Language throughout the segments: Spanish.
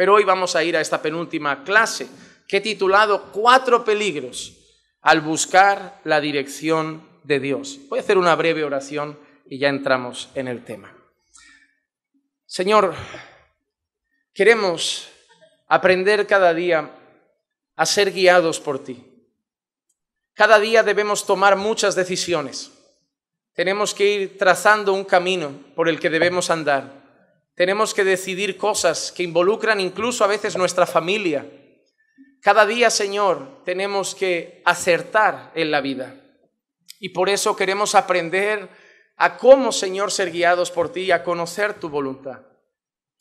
Pero hoy vamos a ir a esta penúltima clase que he titulado Cuatro peligros al buscar la dirección de Dios. Voy a hacer una breve oración y ya entramos en el tema. Señor, queremos aprender cada día a ser guiados por ti. Cada día debemos tomar muchas decisiones. Tenemos que ir trazando un camino por el que debemos andar. Tenemos que decidir cosas que involucran incluso a veces nuestra familia. Cada día, Señor, tenemos que acertar en la vida. Y por eso queremos aprender a cómo, Señor, ser guiados por ti y a conocer tu voluntad.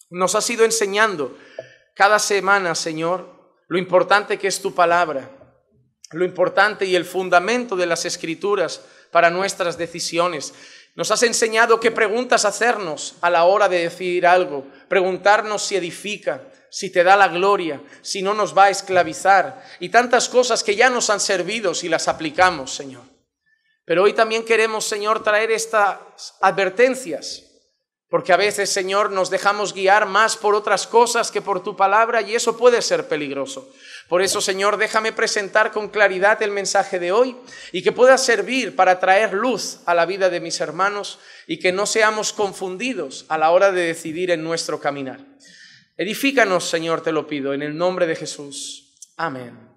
Nos has ido enseñando cada semana, Señor, lo importante que es tu palabra, lo importante y el fundamento de las escrituras para nuestras decisiones. Nos has enseñado qué preguntas hacernos a la hora de decir algo, preguntarnos si edifica, si te da la gloria, si no nos va a esclavizar y tantas cosas que ya nos han servido si las aplicamos, Señor. Pero hoy también queremos, Señor, traer estas advertencias porque a veces, Señor, nos dejamos guiar más por otras cosas que por tu palabra y eso puede ser peligroso. Por eso, Señor, déjame presentar con claridad el mensaje de hoy y que pueda servir para traer luz a la vida de mis hermanos y que no seamos confundidos a la hora de decidir en nuestro caminar. Edifícanos, Señor, te lo pido, en el nombre de Jesús. Amén.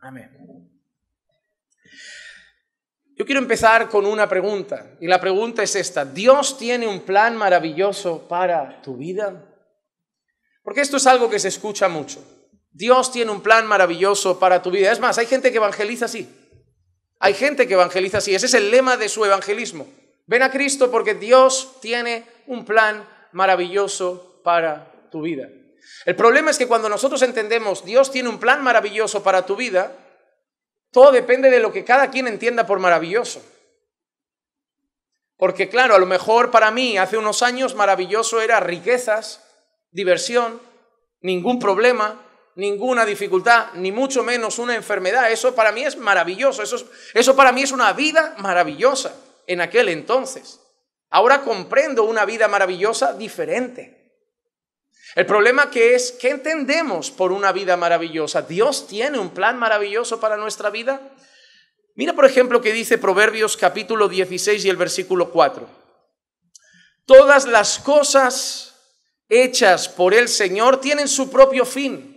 Amén. Yo quiero empezar con una pregunta, y la pregunta es esta, ¿Dios tiene un plan maravilloso para tu vida? Porque esto es algo que se escucha mucho. Dios tiene un plan maravilloso para tu vida. Es más, hay gente que evangeliza así. Hay gente que evangeliza así. Ese es el lema de su evangelismo. Ven a Cristo porque Dios tiene un plan maravilloso para tu vida. El problema es que cuando nosotros entendemos Dios tiene un plan maravilloso para tu vida, todo depende de lo que cada quien entienda por maravilloso. Porque claro, a lo mejor para mí hace unos años maravilloso era riquezas, diversión, ningún problema, ninguna dificultad, ni mucho menos una enfermedad. Eso para mí es maravilloso, eso, eso para mí es una vida maravillosa en aquel entonces. Ahora comprendo una vida maravillosa diferente. El problema que es, ¿qué entendemos por una vida maravillosa? ¿Dios tiene un plan maravilloso para nuestra vida? Mira, por ejemplo, que dice Proverbios capítulo 16 y el versículo 4. Todas las cosas hechas por el Señor tienen su propio fin.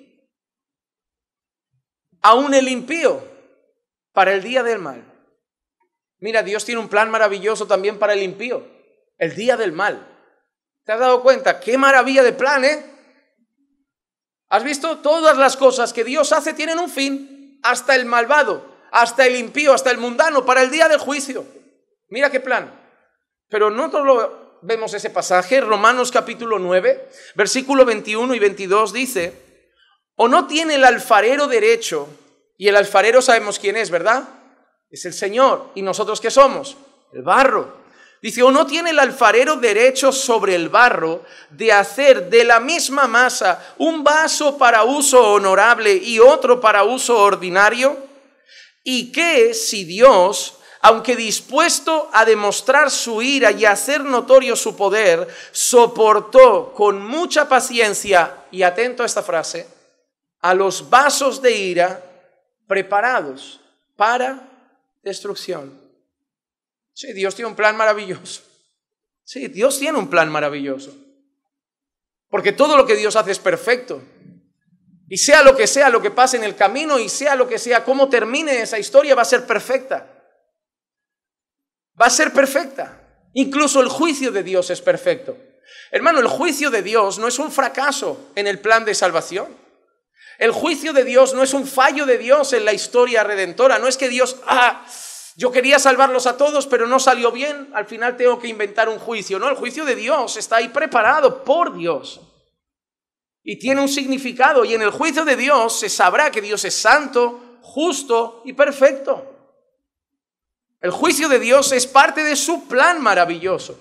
Aún el impío para el día del mal. Mira, Dios tiene un plan maravilloso también para el impío, el día del mal. ¿Te has dado cuenta? ¡Qué maravilla de plan, eh! ¿Has visto? Todas las cosas que Dios hace tienen un fin, hasta el malvado, hasta el impío, hasta el mundano, para el día del juicio. Mira qué plan. Pero nosotros vemos ese pasaje, Romanos capítulo 9, versículo 21 y 22 dice, o no tiene el alfarero derecho, y el alfarero sabemos quién es, ¿verdad? Es el Señor, y nosotros qué somos? El barro. Dice, o no tiene el alfarero derecho sobre el barro de hacer de la misma masa un vaso para uso honorable y otro para uso ordinario. Y qué si Dios aunque dispuesto a demostrar su ira y hacer notorio su poder, soportó con mucha paciencia, y atento a esta frase, a los vasos de ira preparados para destrucción. Sí, Dios tiene un plan maravilloso. Sí, Dios tiene un plan maravilloso. Porque todo lo que Dios hace es perfecto. Y sea lo que sea, lo que pase en el camino y sea lo que sea, cómo termine esa historia va a ser perfecta. Va a ser perfecta. Incluso el juicio de Dios es perfecto. Hermano, el juicio de Dios no es un fracaso en el plan de salvación. El juicio de Dios no es un fallo de Dios en la historia redentora. No es que Dios, ah, yo quería salvarlos a todos, pero no salió bien. Al final tengo que inventar un juicio. No, el juicio de Dios está ahí preparado por Dios. Y tiene un significado. Y en el juicio de Dios se sabrá que Dios es santo, justo y perfecto. El juicio de Dios es parte de su plan maravilloso,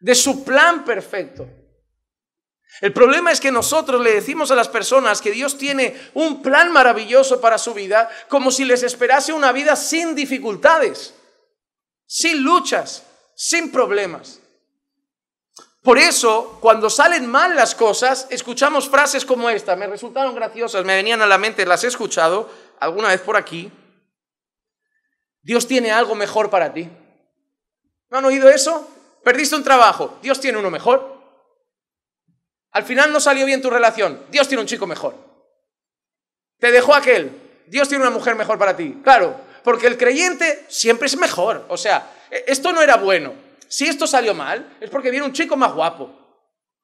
de su plan perfecto. El problema es que nosotros le decimos a las personas que Dios tiene un plan maravilloso para su vida como si les esperase una vida sin dificultades, sin luchas, sin problemas. Por eso, cuando salen mal las cosas, escuchamos frases como esta. Me resultaron graciosas, me venían a la mente, las he escuchado alguna vez por aquí. Dios tiene algo mejor para ti. ¿No han oído eso? Perdiste un trabajo, Dios tiene uno mejor. Al final no salió bien tu relación. Dios tiene un chico mejor. Te dejó aquel. Dios tiene una mujer mejor para ti. Claro, porque el creyente siempre es mejor. O sea, e-, esto no era bueno. Si esto salió mal, es porque viene un chico más guapo,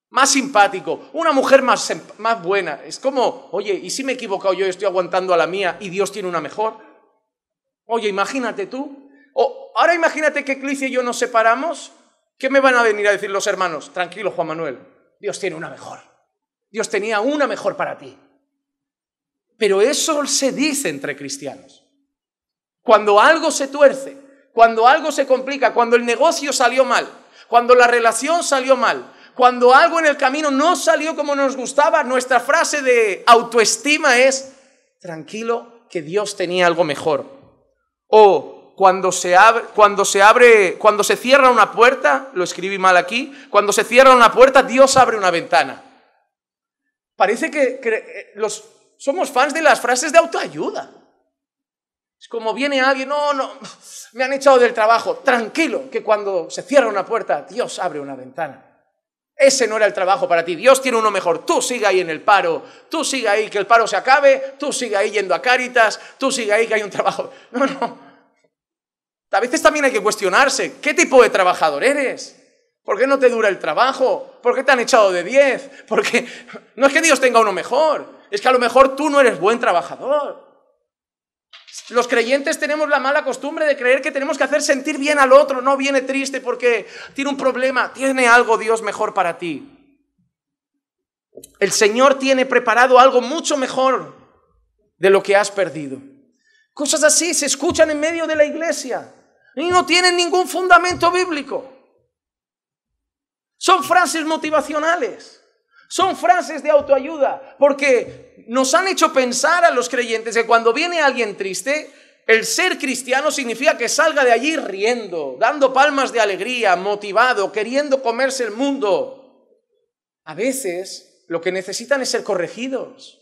más simpático, una mujer más, más buena. Es como, oye, ¿y si me he equivocado yo y estoy aguantando a la mía y Dios tiene una mejor? Oye, imagínate tú. O, ahora imagínate que Clicia y yo nos separamos. ¿Qué me van a venir a decir los hermanos? Tranquilo, Juan Manuel. Dios tiene una mejor. Dios tenía una mejor para ti. Pero eso se dice entre cristianos. Cuando algo se tuerce, cuando algo se complica, cuando el negocio salió mal, cuando la relación salió mal, cuando algo en el camino no salió como nos gustaba, nuestra frase de autoestima es, tranquilo, que Dios tenía algo mejor. O cuando se, abre, cuando se abre, cuando se cierra una puerta, lo escribí mal aquí, cuando se cierra una puerta, Dios abre una ventana. Parece que, eh, los, somos fans de las frases de autoayuda. Es como viene alguien, no, no, me han echado del trabajo. Tranquilo, que cuando se cierra una puerta, Dios abre una ventana. Ese no era el trabajo para ti. Dios tiene uno mejor. Tú sigue ahí en el paro. Tú sigue ahí que el paro se acabe. Tú sigue ahí yendo a Cáritas. Tú sigue ahí que hay un trabajo. No, no. A veces también hay que cuestionarse, ¿qué tipo de trabajador eres? ¿Por qué no te dura el trabajo? ¿Por qué te han echado de 10? Porque no es que Dios tenga uno mejor, es que a lo mejor tú no eres buen trabajador. Los creyentes tenemos la mala costumbre de creer que tenemos que hacer sentir bien al otro, no viene triste porque tiene un problema, tiene algo Dios mejor para ti. El Señor tiene preparado algo mucho mejor de lo que has perdido. Cosas así se escuchan en medio de la iglesia y no tienen ningún fundamento bíblico. Son frases motivacionales. Son frases de autoayuda, porque nos han hecho pensar a los creyentes que cuando viene alguien triste, el ser cristiano significa que salga de allí riendo, dando palmas de alegría, motivado, queriendo comerse el mundo. A veces lo que necesitan es ser corregidos.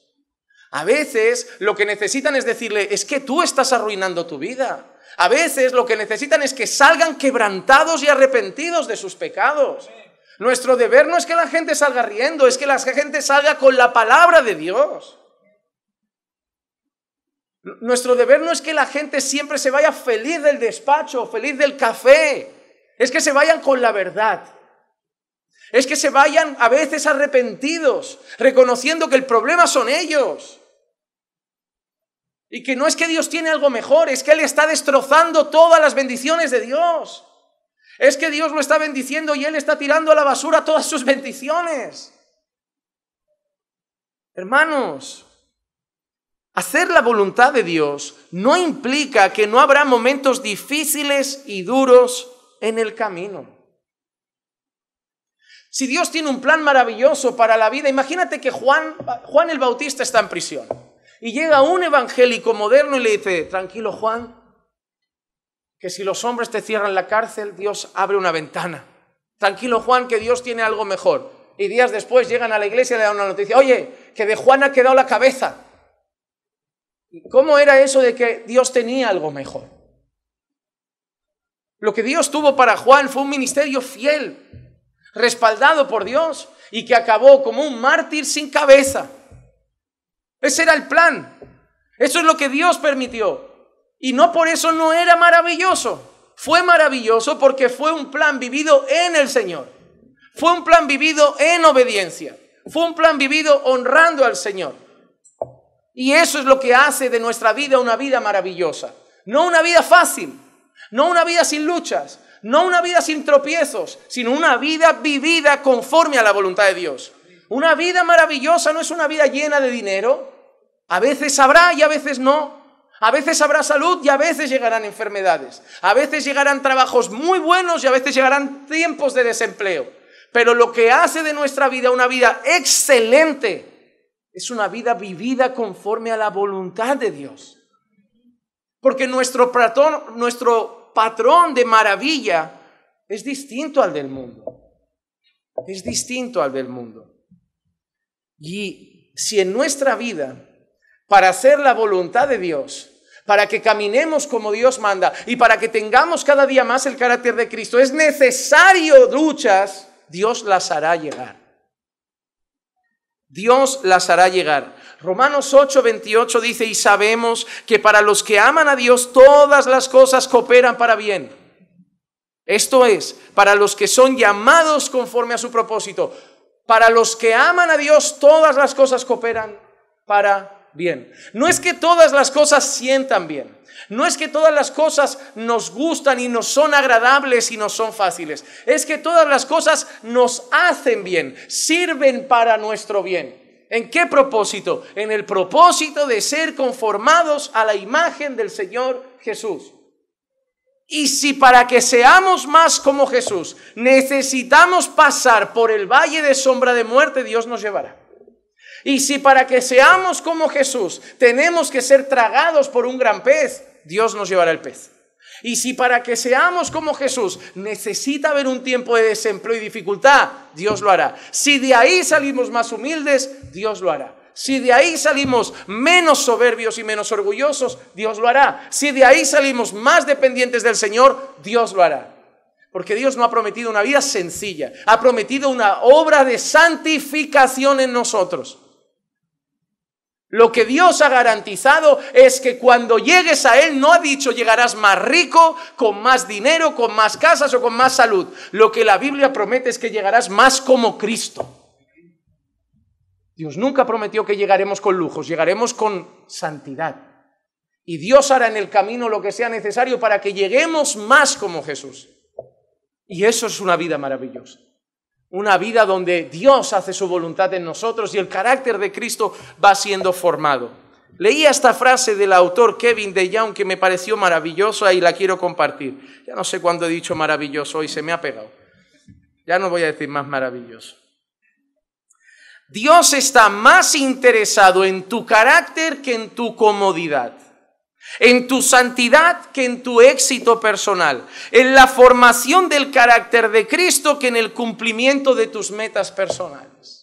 A veces lo que necesitan es decirle, es que tú estás arruinando tu vida. A veces lo que necesitan es que salgan quebrantados y arrepentidos de sus pecados. Nuestro deber no es que la gente salga riendo, es que la gente salga con la palabra de Dios. Nuestro deber no es que la gente siempre se vaya feliz del despacho, feliz del café. Es que se vayan con la verdad. Es que se vayan a veces arrepentidos, reconociendo que el problema son ellos. Y que no es que Dios tiene algo mejor, es que Él está destrozando todas las bendiciones de Dios. Es que Dios lo está bendiciendo y Él está tirando a la basura todas sus bendiciones. Hermanos, hacer la voluntad de Dios no implica que no habrá momentos difíciles y duros en el camino. Si Dios tiene un plan maravilloso para la vida, imagínate que Juan, Juan el Bautista está en prisión. Y llega un evangélico moderno y le dice, tranquilo Juan, que si los hombres te cierran la cárcel, Dios abre una ventana. Tranquilo Juan, que Dios tiene algo mejor. Y días después llegan a la iglesia y le dan una noticia, oye, que de Juan ha quedado la cabeza. cómo era eso de que Dios tenía algo mejor? Lo que Dios tuvo para Juan fue un ministerio fiel, respaldado por Dios, y que acabó como un mártir sin cabeza. Ese era el plan. Eso es lo que Dios permitió. Y no por eso no era maravilloso. Fue maravilloso porque fue un plan vivido en el Señor. Fue un plan vivido en obediencia. Fue un plan vivido honrando al Señor. Y eso es lo que hace de nuestra vida una vida maravillosa. No una vida fácil, no una vida sin luchas, no una vida sin tropiezos, sino una vida vivida conforme a la voluntad de Dios. Una vida maravillosa no es una vida llena de dinero. A veces habrá y a veces no. A veces habrá salud y a veces llegarán enfermedades. A veces llegarán trabajos muy buenos y a veces llegarán tiempos de desempleo. Pero lo que hace de nuestra vida una vida excelente es una vida vivida conforme a la voluntad de Dios. Porque nuestro patrón, nuestro patrón de maravilla es distinto al del mundo. Es distinto al del mundo. Y si en nuestra vida, para hacer la voluntad de Dios, para que caminemos como Dios manda y para que tengamos cada día más el carácter de Cristo, es necesario luchas, Dios las hará llegar. Dios las hará llegar. Romanos 8, 28 dice, y sabemos que para los que aman a Dios todas las cosas cooperan para bien. Esto es, para los que son llamados conforme a su propósito para los que aman a Dios todas las cosas cooperan para bien. No es que todas las cosas sientan bien. No es que todas las cosas nos gustan y nos son agradables y nos son fáciles. Es que todas las cosas nos hacen bien, sirven para nuestro bien. ¿En qué propósito? En el propósito de ser conformados a la imagen del Señor Jesús. Y si para que seamos más como Jesús necesitamos pasar por el valle de sombra de muerte, Dios nos llevará. Y si para que seamos como Jesús tenemos que ser tragados por un gran pez, Dios nos llevará el pez. Y si para que seamos como Jesús necesita haber un tiempo de desempleo y dificultad, Dios lo hará. Si de ahí salimos más humildes, Dios lo hará. Si de ahí salimos menos soberbios y menos orgullosos, Dios lo hará. Si de ahí salimos más dependientes del Señor, Dios lo hará. Porque Dios no ha prometido una vida sencilla, ha prometido una obra de santificación en nosotros. Lo que Dios ha garantizado es que cuando llegues a Él no ha dicho llegarás más rico, con más dinero, con más casas o con más salud. Lo que la Biblia promete es que llegarás más como Cristo. Dios nunca prometió que llegaremos con lujos, llegaremos con santidad. Y Dios hará en el camino lo que sea necesario para que lleguemos más como Jesús. Y eso es una vida maravillosa. Una vida donde Dios hace su voluntad en nosotros y el carácter de Cristo va siendo formado. Leí esta frase del autor Kevin de Young que me pareció maravillosa y la quiero compartir. Ya no sé cuándo he dicho maravilloso y se me ha pegado. Ya no voy a decir más maravilloso. Dios está más interesado en tu carácter que en tu comodidad, en tu santidad que en tu éxito personal, en la formación del carácter de Cristo que en el cumplimiento de tus metas personales.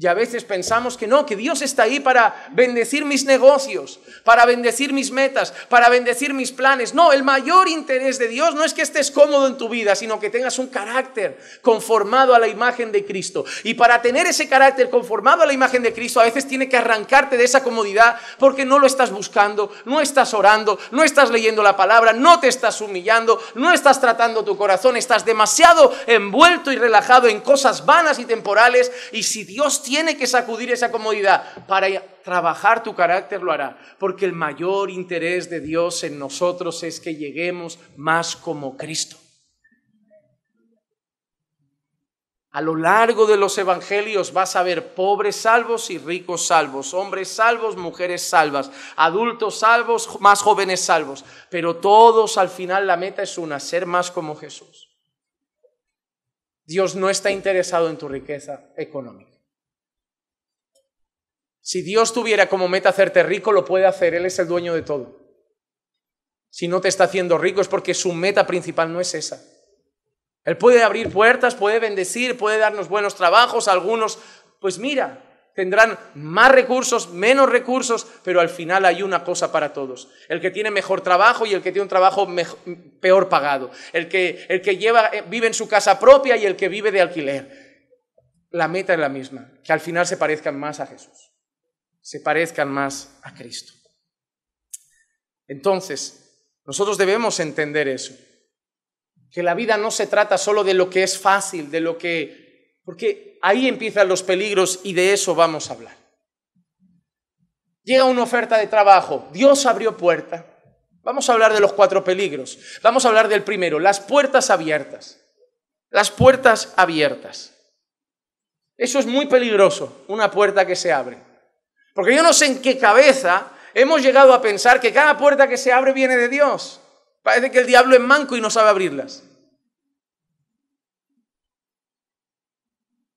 Y a veces pensamos que no, que Dios está ahí para bendecir mis negocios, para bendecir mis metas, para bendecir mis planes. No, el mayor interés de Dios no es que estés cómodo en tu vida, sino que tengas un carácter conformado a la imagen de Cristo. Y para tener ese carácter conformado a la imagen de Cristo, a veces tiene que arrancarte de esa comodidad porque no lo estás buscando, no estás orando, no estás leyendo la palabra, no te estás humillando, no estás tratando tu corazón, estás demasiado envuelto y relajado en cosas vanas y temporales. Y si Dios tiene que sacudir esa comodidad. Para trabajar tu carácter lo hará, porque el mayor interés de Dios en nosotros es que lleguemos más como Cristo. A lo largo de los evangelios vas a ver pobres salvos y ricos salvos, hombres salvos, mujeres salvas, adultos salvos, más jóvenes salvos, pero todos al final la meta es una, ser más como Jesús. Dios no está interesado en tu riqueza económica. Si Dios tuviera como meta hacerte rico, lo puede hacer, Él es el dueño de todo. Si no te está haciendo rico es porque su meta principal no es esa. Él puede abrir puertas, puede bendecir, puede darnos buenos trabajos, algunos, pues mira, tendrán más recursos, menos recursos, pero al final hay una cosa para todos. El que tiene mejor trabajo y el que tiene un trabajo peor pagado. El que, el que eh, vive en su casa propia y el que vive de alquiler. La meta es la misma, que al final se parezcan más a Jesús se parezcan más a Cristo. Entonces, nosotros debemos entender eso, que la vida no se trata solo de lo que es fácil, de lo que... Porque ahí empiezan los peligros y de eso vamos a hablar. Llega una oferta de trabajo, Dios abrió puerta. Vamos a hablar de los cuatro peligros. Vamos a hablar del primero, las puertas abiertas. Las puertas abiertas. Eso es muy peligroso, una puerta que se abre. Porque yo no sé en qué cabeza hemos llegado a pensar que cada puerta que se abre viene de Dios. Parece que el diablo es manco y no sabe abrirlas.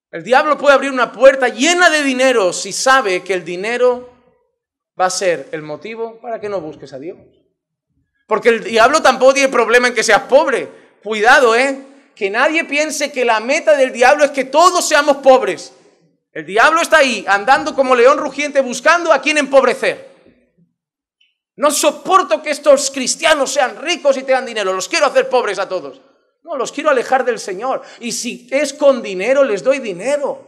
El diablo puede abrir una puerta llena de dinero si sabe que el dinero va a ser el motivo para que no busques a Dios. Porque el diablo tampoco tiene problema en que seas pobre. Cuidado, ¿eh? Que nadie piense que la meta del diablo es que todos seamos pobres. El diablo está ahí, andando como león rugiente, buscando a quien empobrecer. No soporto que estos cristianos sean ricos y tengan dinero. Los quiero hacer pobres a todos. No, los quiero alejar del Señor. Y si es con dinero, les doy dinero.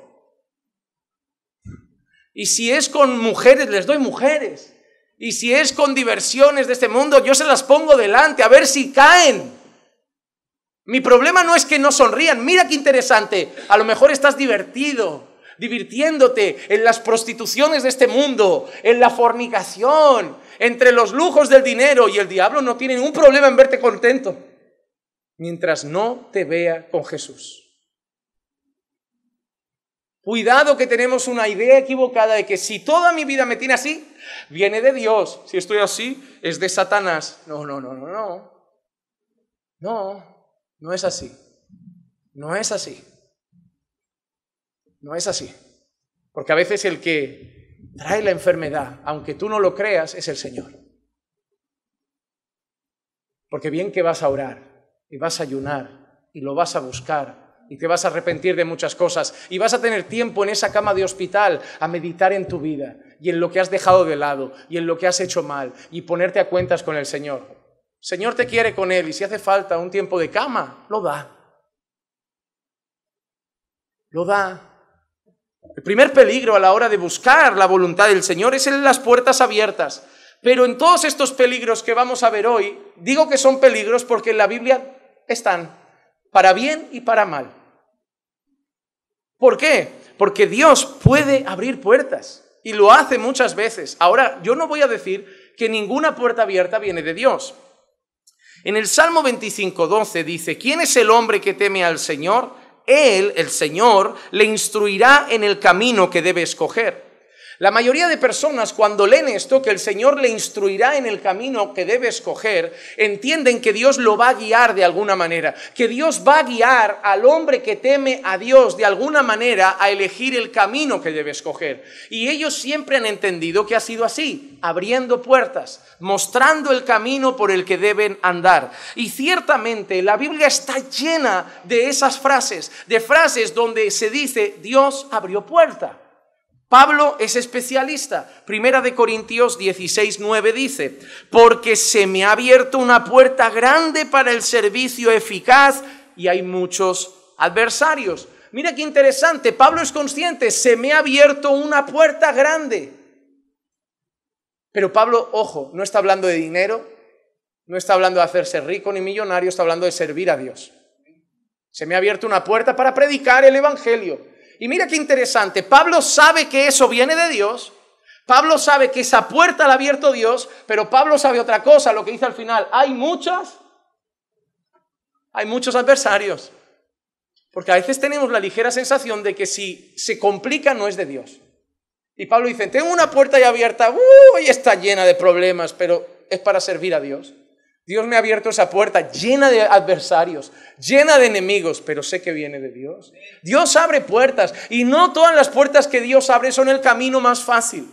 Y si es con mujeres, les doy mujeres. Y si es con diversiones de este mundo, yo se las pongo delante a ver si caen. Mi problema no es que no sonrían. Mira qué interesante. A lo mejor estás divertido divirtiéndote en las prostituciones de este mundo, en la fornicación, entre los lujos del dinero y el diablo no tiene ningún problema en verte contento mientras no te vea con Jesús. Cuidado que tenemos una idea equivocada de que si toda mi vida me tiene así, viene de Dios. Si estoy así, es de Satanás. No, no, no, no, no. No, no es así. No es así. No es así. Porque a veces el que trae la enfermedad, aunque tú no lo creas, es el Señor. Porque bien que vas a orar y vas a ayunar y lo vas a buscar y te vas a arrepentir de muchas cosas y vas a tener tiempo en esa cama de hospital a meditar en tu vida y en lo que has dejado de lado y en lo que has hecho mal y ponerte a cuentas con el Señor. Señor te quiere con Él y si hace falta un tiempo de cama, lo da. Lo da el primer peligro a la hora de buscar la voluntad del Señor es en las puertas abiertas. Pero en todos estos peligros que vamos a ver hoy, digo que son peligros porque en la Biblia están para bien y para mal. ¿Por qué? Porque Dios puede abrir puertas y lo hace muchas veces. Ahora, yo no voy a decir que ninguna puerta abierta viene de Dios. En el Salmo 25, 12 dice, ¿quién es el hombre que teme al Señor? Él, el Señor, le instruirá en el camino que debe escoger. La mayoría de personas cuando leen esto, que el Señor le instruirá en el camino que debe escoger, entienden que Dios lo va a guiar de alguna manera, que Dios va a guiar al hombre que teme a Dios de alguna manera a elegir el camino que debe escoger. Y ellos siempre han entendido que ha sido así, abriendo puertas, mostrando el camino por el que deben andar. Y ciertamente la Biblia está llena de esas frases, de frases donde se dice Dios abrió puerta. Pablo es especialista. Primera de Corintios 16, 9 dice, porque se me ha abierto una puerta grande para el servicio eficaz y hay muchos adversarios. Mira qué interesante, Pablo es consciente, se me ha abierto una puerta grande. Pero Pablo, ojo, no está hablando de dinero, no está hablando de hacerse rico ni millonario, está hablando de servir a Dios. Se me ha abierto una puerta para predicar el Evangelio y mira qué interesante, Pablo sabe que eso viene de Dios, Pablo sabe que esa puerta la ha abierto Dios, pero Pablo sabe otra cosa, lo que dice al final, hay muchas, hay muchos adversarios, porque a veces tenemos la ligera sensación de que si se complica no es de Dios. Y Pablo dice, tengo una puerta ya abierta, uh, y está llena de problemas, pero es para servir a Dios. Dios me ha abierto esa puerta llena de adversarios, llena de enemigos, pero sé que viene de Dios. Dios abre puertas y no todas las puertas que Dios abre son el camino más fácil.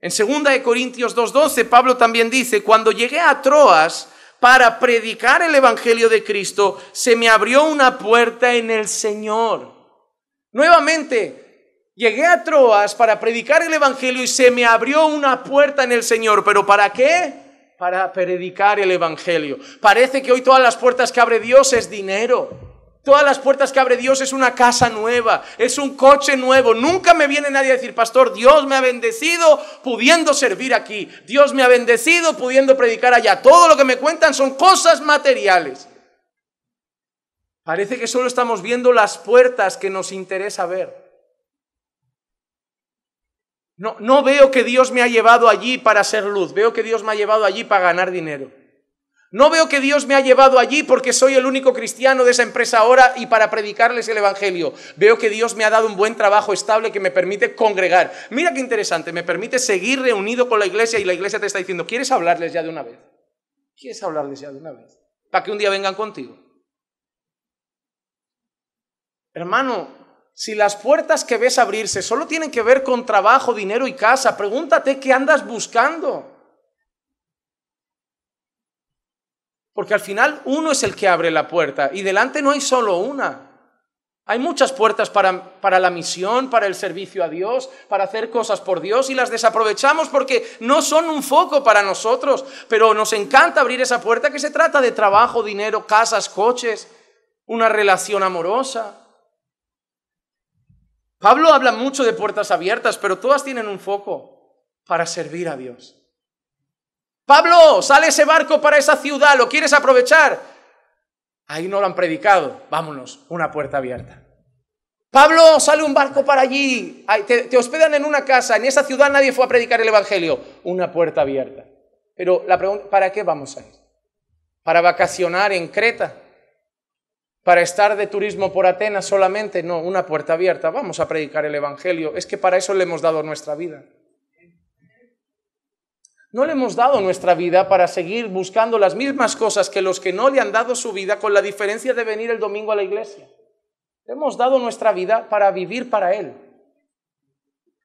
En 2 Corintios 2.12 Pablo también dice, cuando llegué a Troas para predicar el Evangelio de Cristo, se me abrió una puerta en el Señor. Nuevamente, Llegué a Troas para predicar el Evangelio y se me abrió una puerta en el Señor. ¿Pero para qué? Para predicar el Evangelio. Parece que hoy todas las puertas que abre Dios es dinero. Todas las puertas que abre Dios es una casa nueva, es un coche nuevo. Nunca me viene nadie a decir, pastor, Dios me ha bendecido pudiendo servir aquí. Dios me ha bendecido pudiendo predicar allá. Todo lo que me cuentan son cosas materiales. Parece que solo estamos viendo las puertas que nos interesa ver. No, veo que Dios me ha llevado allí para ser luz, veo que Dios me ha llevado allí para ganar dinero. No veo que Dios me ha llevado allí porque soy el único cristiano de esa empresa ahora y para predicarles el Evangelio. Veo que Dios me ha dado un buen trabajo estable que me permite congregar. Mira qué interesante, me permite seguir reunido con la iglesia y la iglesia te está diciendo, ¿quieres hablarles ya de una vez? ¿Quieres hablarles ya de una vez? Para que un día vengan contigo. Hermano, si las puertas que ves abrirse solo tienen que ver con trabajo, dinero y casa, pregúntate qué andas buscando. Porque al final uno es el que abre la puerta y delante no hay solo una. Hay muchas puertas para, para, la misión, para el servicio a Dios, para hacer cosas por Dios y las desaprovechamos porque no son un foco para nosotros, pero nos encanta abrir esa puerta que se trata de trabajo, dinero, casas, coches, una relación amorosa. Pablo habla mucho de puertas abiertas, pero todas tienen un foco para servir a Dios. Pablo, sale ese barco para esa ciudad, ¿lo quieres aprovechar? Ahí no lo han predicado, vámonos, una puerta abierta. Pablo, sale un barco para allí, te, hospedan en una casa, en esa ciudad nadie fue a predicar el Evangelio, una puerta abierta. Pero la pregunta, ¿para qué vamos a ir? ¿Para vacacionar en Creta? para estar de turismo por Atenas solamente, no, una puerta abierta, vamos a predicar el Evangelio, es que para eso le hemos dado nuestra vida. No le hemos dado nuestra vida para seguir buscando las mismas cosas que los que no le han dado su vida con la diferencia de venir el domingo a la iglesia. Le hemos dado nuestra vida para vivir para Él,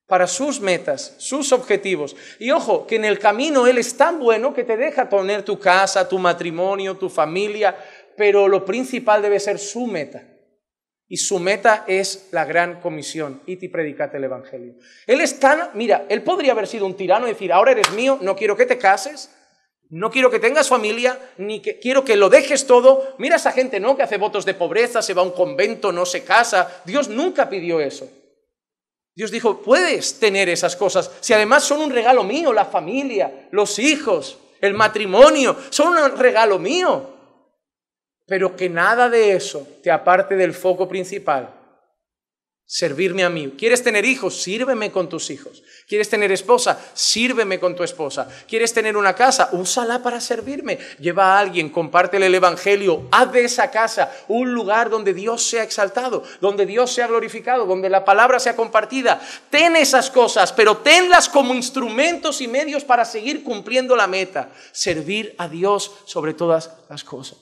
para sus metas, sus objetivos. Y ojo, que en el camino Él es tan bueno que te deja poner tu casa, tu matrimonio, tu familia, pero lo principal debe ser su meta. Y su meta es la gran comisión, y ti predicate el Evangelio. Él es mira, él podría haber sido un tirano y decir, ahora eres mío, no quiero que te cases, no quiero que tengas familia, ni que, quiero que lo dejes todo. Mira esa gente, ¿no? Que hace votos de pobreza, se va a un convento, no se casa. Dios nunca pidió eso. Dios dijo, puedes tener esas cosas, si además son un regalo mío, la familia, los hijos, el matrimonio, son un regalo mío pero que nada de eso te aparte del foco principal. Servirme a mí. ¿Quieres tener hijos? Sírveme con tus hijos. ¿Quieres tener esposa? Sírveme con tu esposa. ¿Quieres tener una casa? Úsala para servirme. Lleva a alguien, compártele el Evangelio. Haz de esa casa un lugar donde Dios sea exaltado, donde Dios sea glorificado, donde la palabra sea compartida. Ten esas cosas, pero tenlas como instrumentos y medios para seguir cumpliendo la meta. Servir a Dios sobre todas las cosas.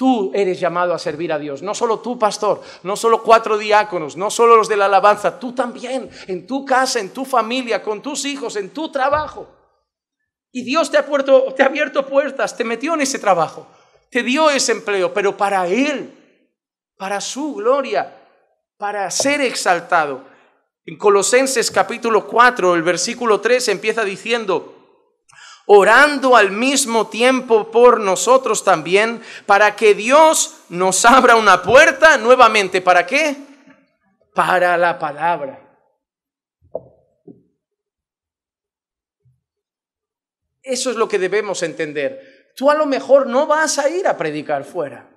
Tú eres llamado a servir a Dios, no solo tú, pastor, no solo cuatro diáconos, no solo los de la alabanza, tú también, en tu casa, en tu familia, con tus hijos, en tu trabajo. Y Dios te ha, te ha abierto puertas, te metió en ese trabajo, te dio ese empleo, pero para Él, para su gloria, para ser exaltado. En Colosenses capítulo 4, el versículo 3 empieza diciendo, orando al mismo tiempo por nosotros también, para que Dios nos abra una puerta nuevamente. ¿Para qué? Para la palabra. Eso es lo que debemos entender. Tú a lo mejor no vas a ir a predicar fuera.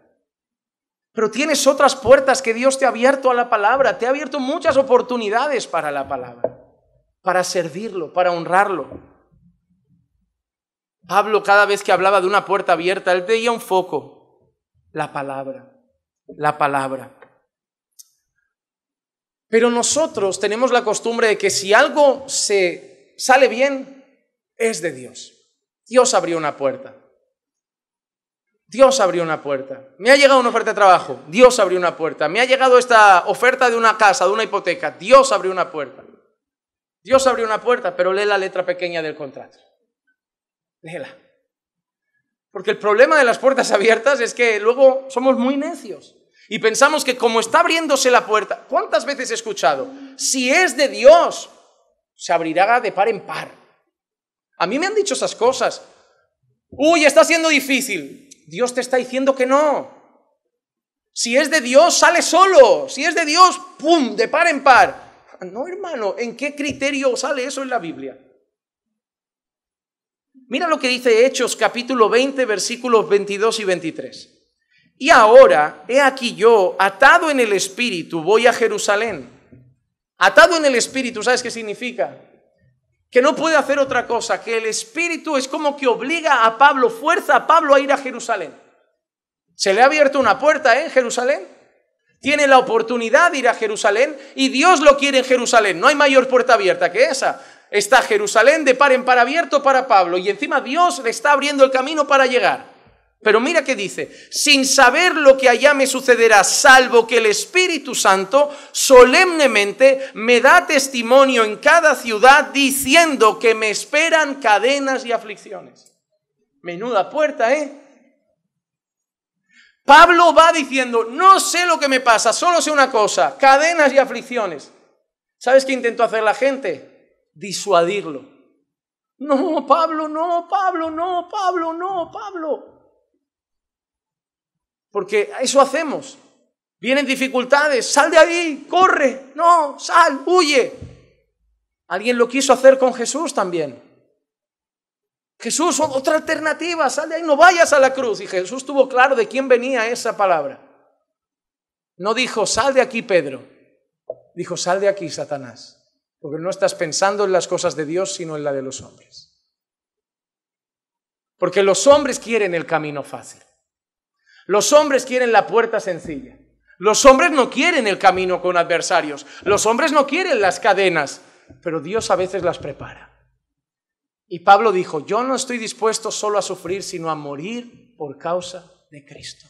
Pero tienes otras puertas que Dios te ha abierto a la palabra, te ha abierto muchas oportunidades para la palabra, para servirlo, para honrarlo. Pablo cada vez que hablaba de una puerta abierta, él veía un foco, la palabra, la palabra. Pero nosotros tenemos la costumbre de que si algo se sale bien, es de Dios. Dios abrió una puerta. Dios abrió una puerta. Me ha llegado una oferta de trabajo. Dios abrió una puerta. Me ha llegado esta oferta de una casa, de una hipoteca. Dios abrió una puerta. Dios abrió una puerta, pero lee la letra pequeña del contrato. Porque el problema de las puertas abiertas es que luego somos muy necios y pensamos que como está abriéndose la puerta, ¿cuántas veces he escuchado? Si es de Dios, se abrirá de par en par. A mí me han dicho esas cosas. Uy, está siendo difícil. Dios te está diciendo que no. Si es de Dios, sale solo. Si es de Dios, ¡pum!, de par en par. No, hermano, ¿en qué criterio sale eso en la Biblia? Mira lo que dice Hechos capítulo 20 versículos 22 y 23. Y ahora, he aquí yo, atado en el Espíritu, voy a Jerusalén. Atado en el Espíritu, ¿sabes qué significa? Que no puede hacer otra cosa, que el Espíritu es como que obliga a Pablo, fuerza a Pablo a ir a Jerusalén. Se le ha abierto una puerta ¿eh? en Jerusalén. Tiene la oportunidad de ir a Jerusalén y Dios lo quiere en Jerusalén. No hay mayor puerta abierta que esa. Está Jerusalén de par en par abierto para Pablo y encima Dios le está abriendo el camino para llegar. Pero mira que dice, sin saber lo que allá me sucederá, salvo que el Espíritu Santo solemnemente me da testimonio en cada ciudad diciendo que me esperan cadenas y aflicciones. Menuda puerta, ¿eh? Pablo va diciendo, no sé lo que me pasa, solo sé una cosa, cadenas y aflicciones. ¿Sabes qué intentó hacer la gente? disuadirlo. No, Pablo, no, Pablo, no, Pablo, no, Pablo. Porque eso hacemos. Vienen dificultades, sal de ahí, corre, no, sal, huye. Alguien lo quiso hacer con Jesús también. Jesús, otra alternativa, sal de ahí, no vayas a la cruz. Y Jesús tuvo claro de quién venía esa palabra. No dijo, sal de aquí, Pedro. Dijo, sal de aquí, Satanás porque no estás pensando en las cosas de Dios, sino en la de los hombres. Porque los hombres quieren el camino fácil. Los hombres quieren la puerta sencilla. Los hombres no quieren el camino con adversarios. Los hombres no quieren las cadenas, pero Dios a veces las prepara. Y Pablo dijo, yo no estoy dispuesto solo a sufrir, sino a morir por causa de Cristo.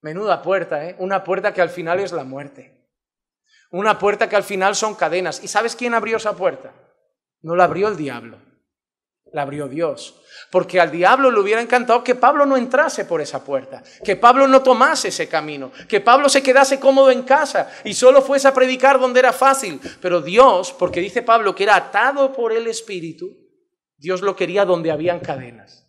Menuda puerta, ¿eh? Una puerta que al final es la muerte. Una puerta que al final son cadenas. ¿Y sabes quién abrió esa puerta? No la abrió el diablo, la abrió Dios. Porque al diablo le hubiera encantado que Pablo no entrase por esa puerta, que Pablo no tomase ese camino, que Pablo se quedase cómodo en casa y solo fuese a predicar donde era fácil. Pero Dios, porque dice Pablo que era atado por el Espíritu, Dios lo quería donde habían cadenas.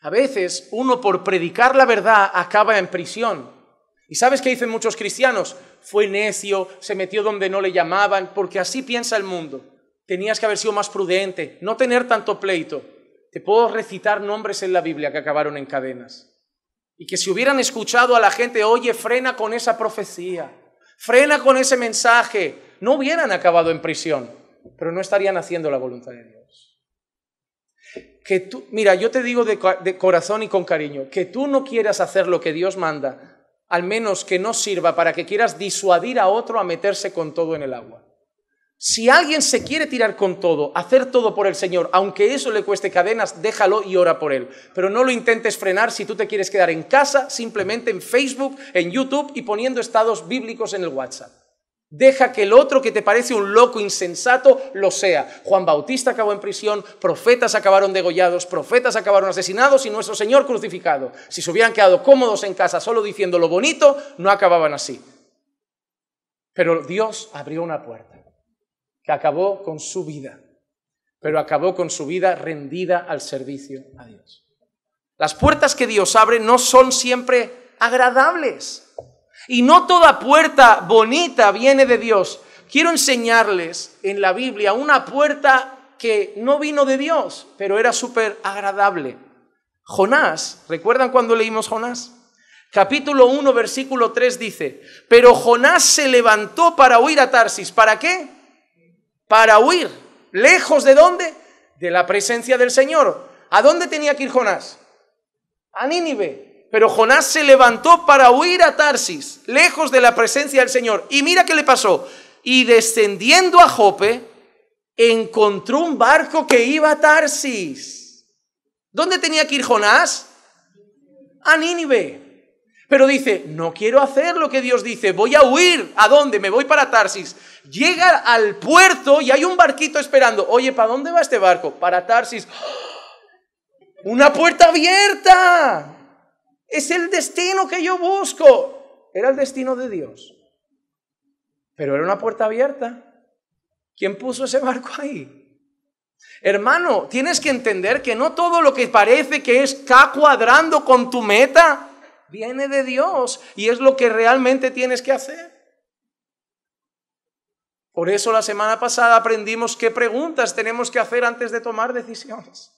A veces uno por predicar la verdad acaba en prisión ¿Y sabes qué dicen muchos cristianos? Fue necio, se metió donde no le llamaban, porque así piensa el mundo. Tenías que haber sido más prudente, no tener tanto pleito. Te puedo recitar nombres en la Biblia que acabaron en cadenas. Y que si hubieran escuchado a la gente, oye, frena con esa profecía, frena con ese mensaje, no hubieran acabado en prisión, pero no estarían haciendo la voluntad de Dios. Que tú, mira, yo te digo de corazón y con cariño, que tú no quieras hacer lo que Dios manda, al menos que no sirva para que quieras disuadir a otro a meterse con todo en el agua. Si alguien se quiere tirar con todo, hacer todo por el Señor, aunque eso le cueste cadenas, déjalo y ora por él. Pero no lo intentes frenar si tú te quieres quedar en casa, simplemente en Facebook, en YouTube y poniendo estados bíblicos en el WhatsApp. Deja que el otro que te parece un loco insensato lo sea. Juan Bautista acabó en prisión, profetas acabaron degollados, profetas acabaron asesinados y nuestro Señor crucificado. Si se hubieran quedado cómodos en casa solo diciendo lo bonito, no acababan así. Pero Dios abrió una puerta que acabó con su vida, pero acabó con su vida rendida al servicio a Dios. Las puertas que Dios abre no son siempre agradables. Y no toda puerta bonita viene de Dios. Quiero enseñarles en la Biblia una puerta que no vino de Dios, pero era súper agradable. Jonás, ¿recuerdan cuando leímos Jonás? Capítulo 1, versículo 3 dice, pero Jonás se levantó para huir a Tarsis. ¿Para qué? Para huir. ¿Lejos de dónde? De la presencia del Señor. ¿A dónde tenía que ir Jonás? A Nínive. Pero Jonás se levantó para huir a Tarsis, lejos de la presencia del Señor. Y mira qué le pasó. Y descendiendo a Jope, encontró un barco que iba a Tarsis. ¿Dónde tenía que ir Jonás? A Nínive. Pero dice, no quiero hacer lo que Dios dice, voy a huir. ¿A dónde? Me voy para Tarsis. Llega al puerto y hay un barquito esperando. Oye, ¿para dónde va este barco? Para Tarsis. ¡Ah! ¡Una puerta abierta! Es el destino que yo busco. Era el destino de Dios. Pero era una puerta abierta. ¿Quién puso ese barco ahí? Hermano, tienes que entender que no todo lo que parece que está cuadrando con tu meta viene de Dios y es lo que realmente tienes que hacer. Por eso la semana pasada aprendimos qué preguntas tenemos que hacer antes de tomar decisiones.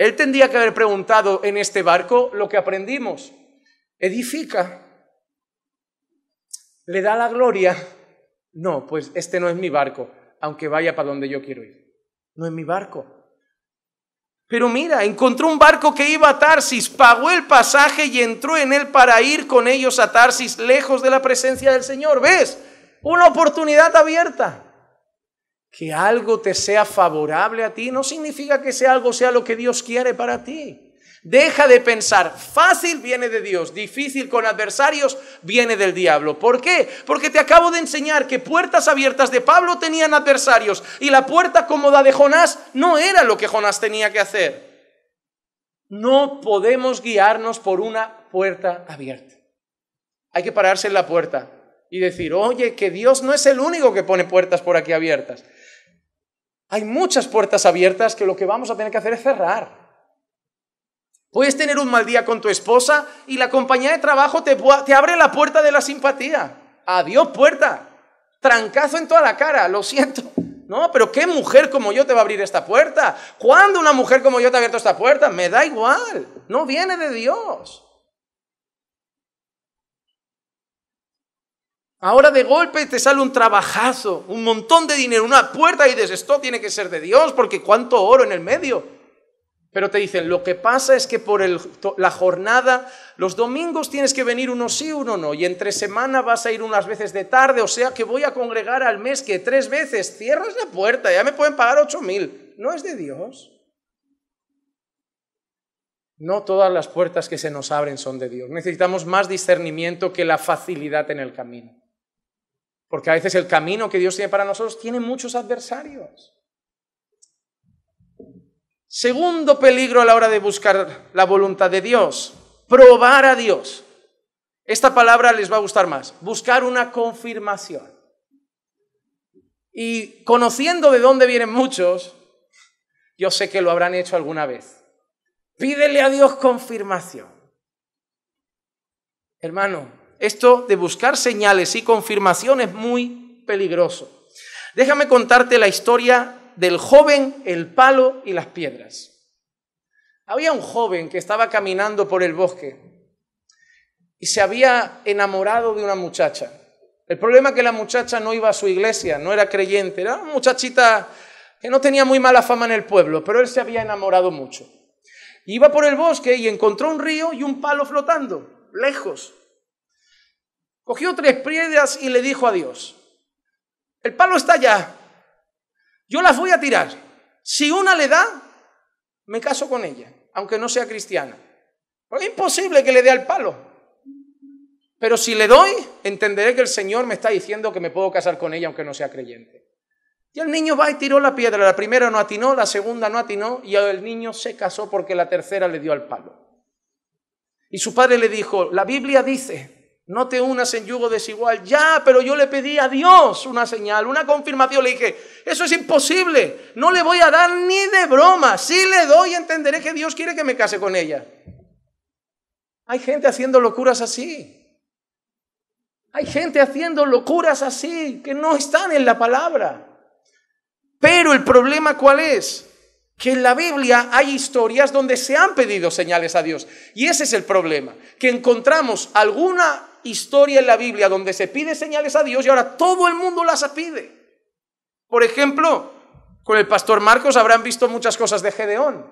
Él tendría que haber preguntado en este barco lo que aprendimos. Edifica. ¿Le da la gloria? No, pues este no es mi barco, aunque vaya para donde yo quiero ir. No es mi barco. Pero mira, encontró un barco que iba a Tarsis, pagó el pasaje y entró en él para ir con ellos a Tarsis, lejos de la presencia del Señor. ¿Ves? Una oportunidad abierta. Que algo te sea favorable a ti no significa que ese algo sea lo que Dios quiere para ti. Deja de pensar, fácil viene de Dios, difícil con adversarios viene del diablo. ¿Por qué? Porque te acabo de enseñar que puertas abiertas de Pablo tenían adversarios y la puerta cómoda de Jonás no era lo que Jonás tenía que hacer. No podemos guiarnos por una puerta abierta. Hay que pararse en la puerta y decir, oye, que Dios no es el único que pone puertas por aquí abiertas. Hay muchas puertas abiertas que lo que vamos a tener que hacer es cerrar. Puedes tener un mal día con tu esposa y la compañía de trabajo te, abre la puerta de la simpatía. Adiós puerta. Trancazo en toda la cara, lo siento. No, pero ¿qué mujer como yo te va a abrir esta puerta? ¿Cuándo una mujer como yo te ha abierto esta puerta? Me da igual, no viene de Dios. Ahora de golpe te sale un trabajazo, un montón de dinero, una puerta y dices, esto tiene que ser de Dios porque cuánto oro en el medio. Pero te dicen, lo que pasa es que por la jornada, los domingos tienes que venir uno sí, uno no, y entre semana vas a ir unas veces de tarde, o sea que voy a congregar al mes que tres veces, cierras la puerta, ya me pueden pagar ocho mil. No es de Dios. No todas las puertas que se nos abren son de Dios. Necesitamos más discernimiento que la facilidad en el camino. Porque a veces el camino que Dios tiene para nosotros tiene muchos adversarios. Segundo peligro a la hora de buscar la voluntad de Dios, probar a Dios. Esta palabra les va a gustar más, buscar una confirmación. Y conociendo de dónde vienen muchos, yo sé que lo habrán hecho alguna vez. Pídele a Dios confirmación. Hermano, esto de buscar señales y confirmaciones es muy peligroso. Déjame contarte la historia del joven, el palo y las piedras. Había un joven que estaba caminando por el bosque y se había enamorado de una muchacha. El problema es que la muchacha no iba a su iglesia, no era creyente, era una muchachita que no tenía muy mala fama en el pueblo, pero él se había enamorado mucho. Iba por el bosque y encontró un río y un palo flotando, lejos. Cogió tres piedras y le dijo a Dios, el palo está allá, yo las voy a tirar. Si una le da, me caso con ella, aunque no sea cristiana. es pues imposible que le dé al palo. Pero si le doy, entenderé que el Señor me está diciendo que me puedo casar con ella aunque no sea creyente. Y el niño va y tiró la piedra. La primera no atinó, la segunda no atinó y el niño se casó porque la tercera le dio al palo. Y su padre le dijo, la Biblia dice no te unas en yugo desigual. Ya, pero yo le pedí a Dios una señal, una confirmación. Le dije, eso es imposible. No le voy a dar ni de broma. Si le doy, entenderé que Dios quiere que me case con ella. Hay gente haciendo locuras así. Hay gente haciendo locuras así que no están en la palabra. Pero el problema cuál es? Que en la Biblia hay historias donde se han pedido señales a Dios. Y ese es el problema, que encontramos alguna historia en la Biblia donde se pide señales a Dios y ahora todo el mundo las pide. Por ejemplo, con el pastor Marcos habrán visto muchas cosas de Gedeón.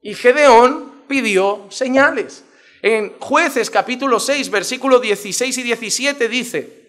Y Gedeón pidió señales. En jueces capítulo 6, versículo 16 y 17 dice,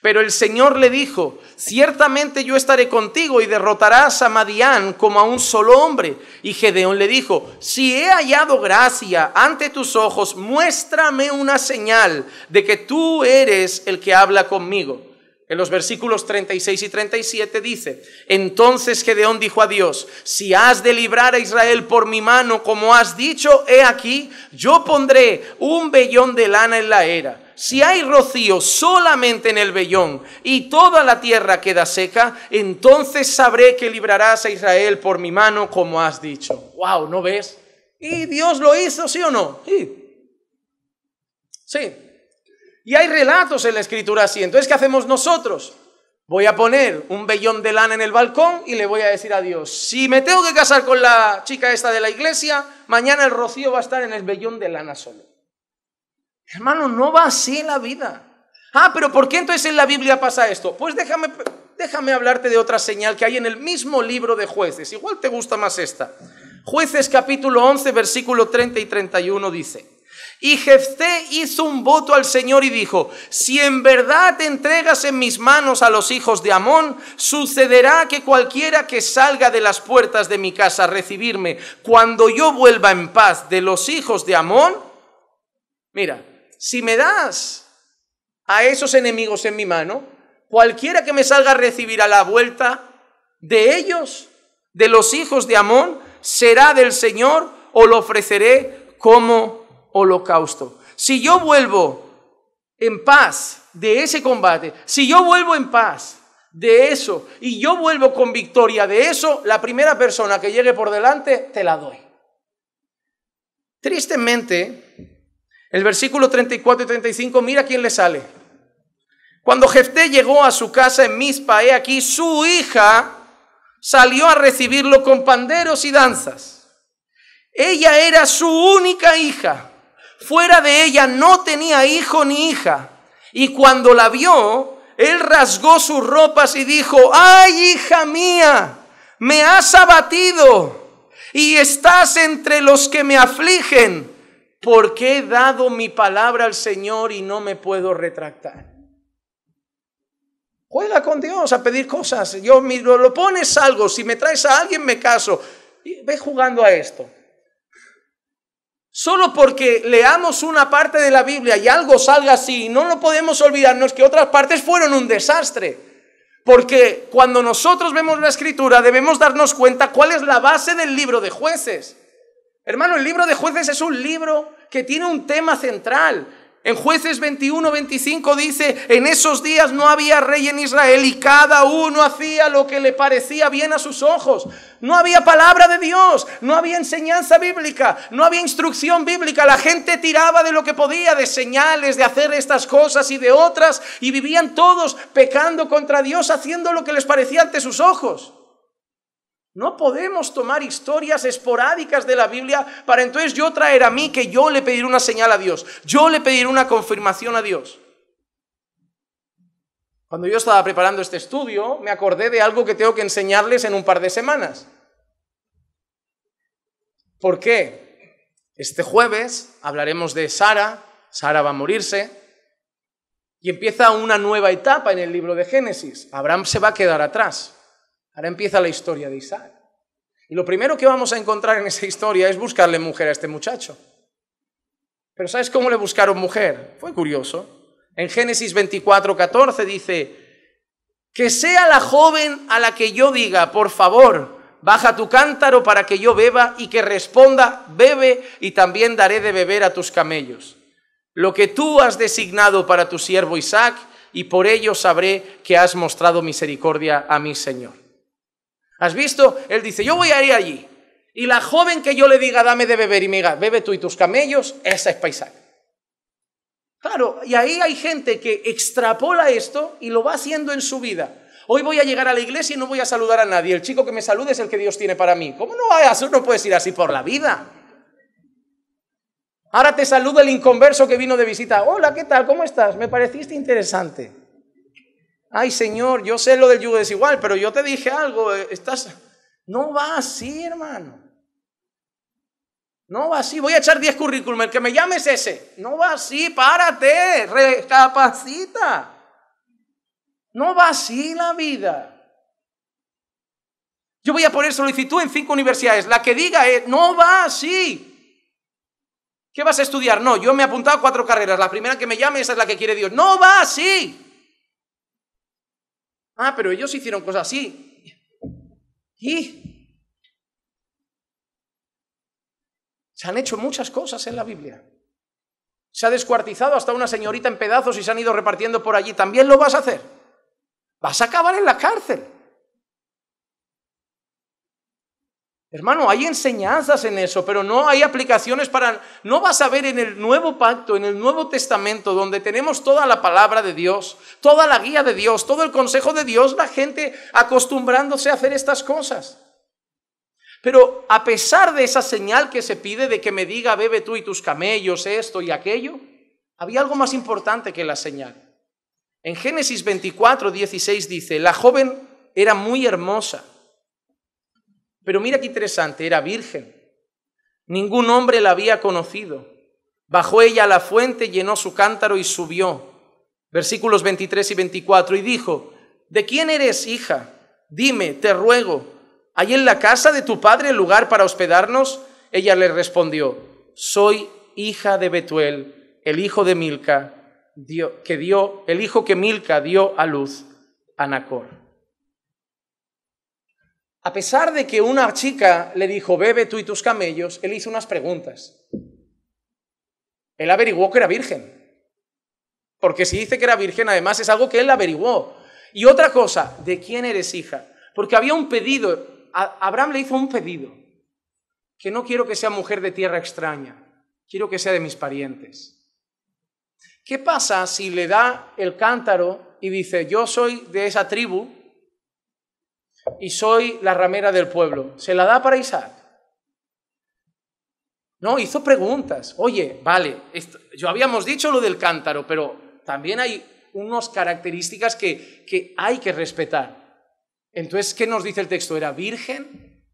pero el Señor le dijo, ciertamente yo estaré contigo y derrotarás a Madián como a un solo hombre. Y Gedeón le dijo, si he hallado gracia ante tus ojos, muéstrame una señal de que tú eres el que habla conmigo. En los versículos 36 y 37 dice, entonces Gedeón dijo a Dios, si has de librar a Israel por mi mano, como has dicho, he aquí, yo pondré un vellón de lana en la era si hay rocío solamente en el vellón y toda la tierra queda seca, entonces sabré que librarás a Israel por mi mano, como has dicho. ¡Wow! ¿No ves? ¿Y Dios lo hizo, sí o no? Sí. Sí. Y hay relatos en la escritura así. Entonces, ¿qué hacemos nosotros? Voy a poner un vellón de lana en el balcón y le voy a decir a Dios, si me tengo que casar con la chica esta de la iglesia, mañana el rocío va a estar en el vellón de lana solo. Hermano, no va así la vida. Ah, pero ¿por qué entonces en la Biblia pasa esto? Pues déjame, déjame hablarte de otra señal que hay en el mismo libro de jueces. Igual te gusta más esta. Jueces capítulo 11, versículo 30 y 31 dice, y Jefté hizo un voto al Señor y dijo, si en verdad te entregas en mis manos a los hijos de Amón, sucederá que cualquiera que salga de las puertas de mi casa a recibirme, cuando yo vuelva en paz de los hijos de Amón, mira, si me das a esos enemigos en mi mano, cualquiera que me salga a recibir a la vuelta de ellos, de los hijos de Amón, será del Señor o lo ofreceré como holocausto. Si yo vuelvo en paz de ese combate, si yo vuelvo en paz de eso y yo vuelvo con victoria de eso, la primera persona que llegue por delante te la doy. Tristemente, el versículo 34 y 35, mira quién le sale. Cuando Jefté llegó a su casa en Mizpa, he aquí, su hija salió a recibirlo con panderos y danzas. Ella era su única hija. Fuera de ella no tenía hijo ni hija. Y cuando la vio, él rasgó sus ropas y dijo, ay hija mía, me has abatido y estás entre los que me afligen porque he dado mi palabra al Señor y no me puedo retractar. Juega con Dios a pedir cosas. Yo lo, pones algo. Si me traes a alguien, me caso. Y ve jugando a esto. Solo porque leamos una parte de la Biblia y algo salga así, no lo podemos olvidarnos que otras partes fueron un desastre. Porque cuando nosotros vemos la escritura debemos darnos cuenta cuál es la base del libro de jueces. Hermano, el libro de jueces es un libro que tiene un tema central. En jueces 21-25 dice, en esos días no había rey en Israel y cada uno hacía lo que le parecía bien a sus ojos. No había palabra de Dios, no había enseñanza bíblica, no había instrucción bíblica. La gente tiraba de lo que podía, de señales, de hacer estas cosas y de otras, y vivían todos pecando contra Dios, haciendo lo que les parecía ante sus ojos. No podemos tomar historias esporádicas de la Biblia para entonces yo traer a mí que yo le pediré una señal a Dios, yo le pediré una confirmación a Dios. Cuando yo estaba preparando este estudio, me acordé de algo que tengo que enseñarles en un par de semanas. ¿Por qué? Este jueves hablaremos de Sara, Sara va a morirse, y empieza una nueva etapa en el libro de Génesis. Abraham se va a quedar atrás. Ahora empieza la historia de Isaac. Y lo primero que vamos a encontrar en esa historia es buscarle mujer a este muchacho. Pero ¿sabes cómo le buscaron mujer? Fue curioso. En Génesis 24, 14 dice, que sea la joven a la que yo diga, por favor, baja tu cántaro para que yo beba y que responda, bebe y también daré de beber a tus camellos. Lo que tú has designado para tu siervo Isaac, y por ello sabré que has mostrado misericordia a mi Señor. ¿Has visto? Él dice, yo voy a ir allí. Y la joven que yo le diga, dame de beber y me diga, bebe tú y tus camellos, esa es paisaje. Claro, y ahí hay gente que extrapola esto y lo va haciendo en su vida. Hoy voy a llegar a la iglesia y no voy a saludar a nadie. El chico que me salude es el que Dios tiene para mí. ¿Cómo no, no puedes ir así por la vida? Ahora te saluda el inconverso que vino de visita. Hola, ¿qué tal? ¿Cómo estás? Me pareciste interesante. Ay, Señor, yo sé lo del yugo desigual, pero yo te dije algo, eh, estás... No va así, hermano. No va así. Voy a echar 10 currículum, el que me llames ese. No va así, párate, recapacita. No va así la vida. Yo voy a poner solicitud en cinco universidades. La que diga es, eh, no va así. ¿Qué vas a estudiar? No, yo me he apuntado a cuatro carreras. La primera que me llame, esa es la que quiere Dios. No va así. Ah, pero ellos hicieron cosas así. Y se han hecho muchas cosas en la Biblia. Se ha descuartizado hasta una señorita en pedazos y se han ido repartiendo por allí. ¿También lo vas a hacer? Vas a acabar en la cárcel. Hermano, hay enseñanzas en eso, pero no hay aplicaciones para... No vas a ver en el nuevo pacto, en el Nuevo Testamento, donde tenemos toda la palabra de Dios, toda la guía de Dios, todo el consejo de Dios, la gente acostumbrándose a hacer estas cosas. Pero a pesar de esa señal que se pide de que me diga, bebe tú y tus camellos, esto y aquello, había algo más importante que la señal. En Génesis 24, 16 dice, la joven era muy hermosa pero mira qué interesante, era virgen. Ningún hombre la había conocido. Bajó ella a la fuente, llenó su cántaro y subió. Versículos 23 y 24. Y dijo, ¿de quién eres hija? Dime, te ruego, ¿hay en la casa de tu padre lugar para hospedarnos? Ella le respondió, soy hija de Betuel, el hijo de Milca, que dio, el hijo que Milca dio a luz a Nacor a pesar de que una chica le dijo, bebe tú y tus camellos, él hizo unas preguntas. Él averiguó que era virgen. Porque si dice que era virgen, además es algo que él averiguó. Y otra cosa, ¿de quién eres hija? Porque había un pedido, Abraham le hizo un pedido, que no quiero que sea mujer de tierra extraña, quiero que sea de mis parientes. ¿Qué pasa si le da el cántaro y dice, yo soy de esa tribu y soy la ramera del pueblo. Se la da para Isaac. No, hizo preguntas. Oye, vale, yo habíamos dicho lo del cántaro, pero también hay unas características que, que hay que respetar. Entonces, ¿qué nos dice el texto? Era virgen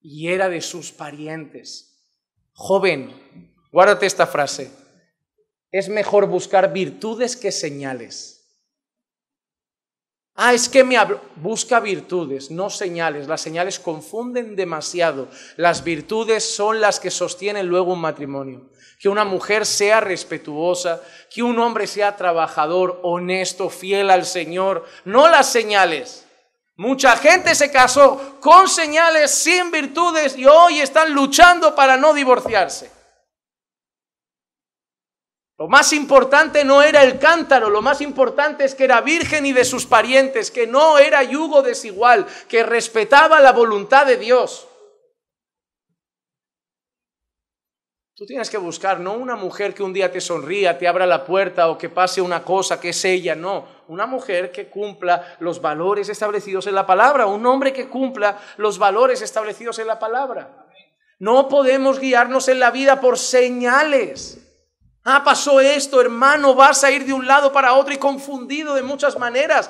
y era de sus parientes. Joven, guárdate esta frase. Es mejor buscar virtudes que señales. Ah, es que me busca virtudes, no señales. Las señales confunden demasiado. Las virtudes son las que sostienen luego un matrimonio. Que una mujer sea respetuosa, que un hombre sea trabajador, honesto, fiel al Señor, no las señales. Mucha gente se casó con señales, sin virtudes, y hoy están luchando para no divorciarse. Lo más importante no era el cántaro, lo más importante es que era virgen y de sus parientes, que no era yugo desigual, que respetaba la voluntad de Dios. Tú tienes que buscar no una mujer que un día te sonría, te abra la puerta o que pase una cosa que es ella, no. Una mujer que cumpla los valores establecidos en la palabra, un hombre que cumpla los valores establecidos en la palabra. No podemos guiarnos en la vida por señales. Ah, pasó esto, hermano, vas a ir de un lado para otro y confundido de muchas maneras.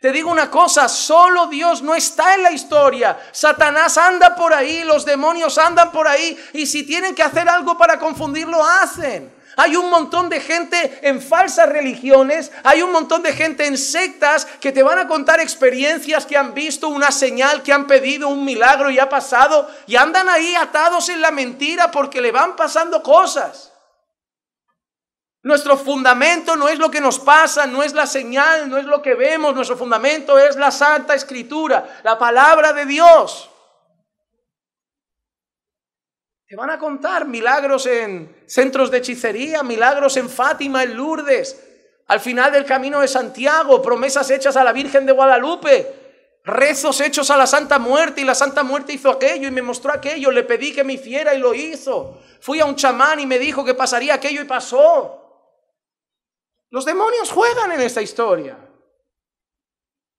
Te digo una cosa, solo Dios no está en la historia. Satanás anda por ahí, los demonios andan por ahí y si tienen que hacer algo para confundirlo, hacen. Hay un montón de gente en falsas religiones, hay un montón de gente en sectas que te van a contar experiencias que han visto, una señal que han pedido, un milagro y ha pasado, y andan ahí atados en la mentira porque le van pasando cosas. Nuestro fundamento no es lo que nos pasa, no es la señal, no es lo que vemos. Nuestro fundamento es la Santa Escritura, la palabra de Dios. Te van a contar milagros en centros de hechicería, milagros en Fátima, en Lourdes, al final del camino de Santiago, promesas hechas a la Virgen de Guadalupe, rezos hechos a la Santa Muerte y la Santa Muerte hizo aquello y me mostró aquello, le pedí que me hiciera y lo hizo. Fui a un chamán y me dijo que pasaría aquello y pasó. Los demonios juegan en esta historia.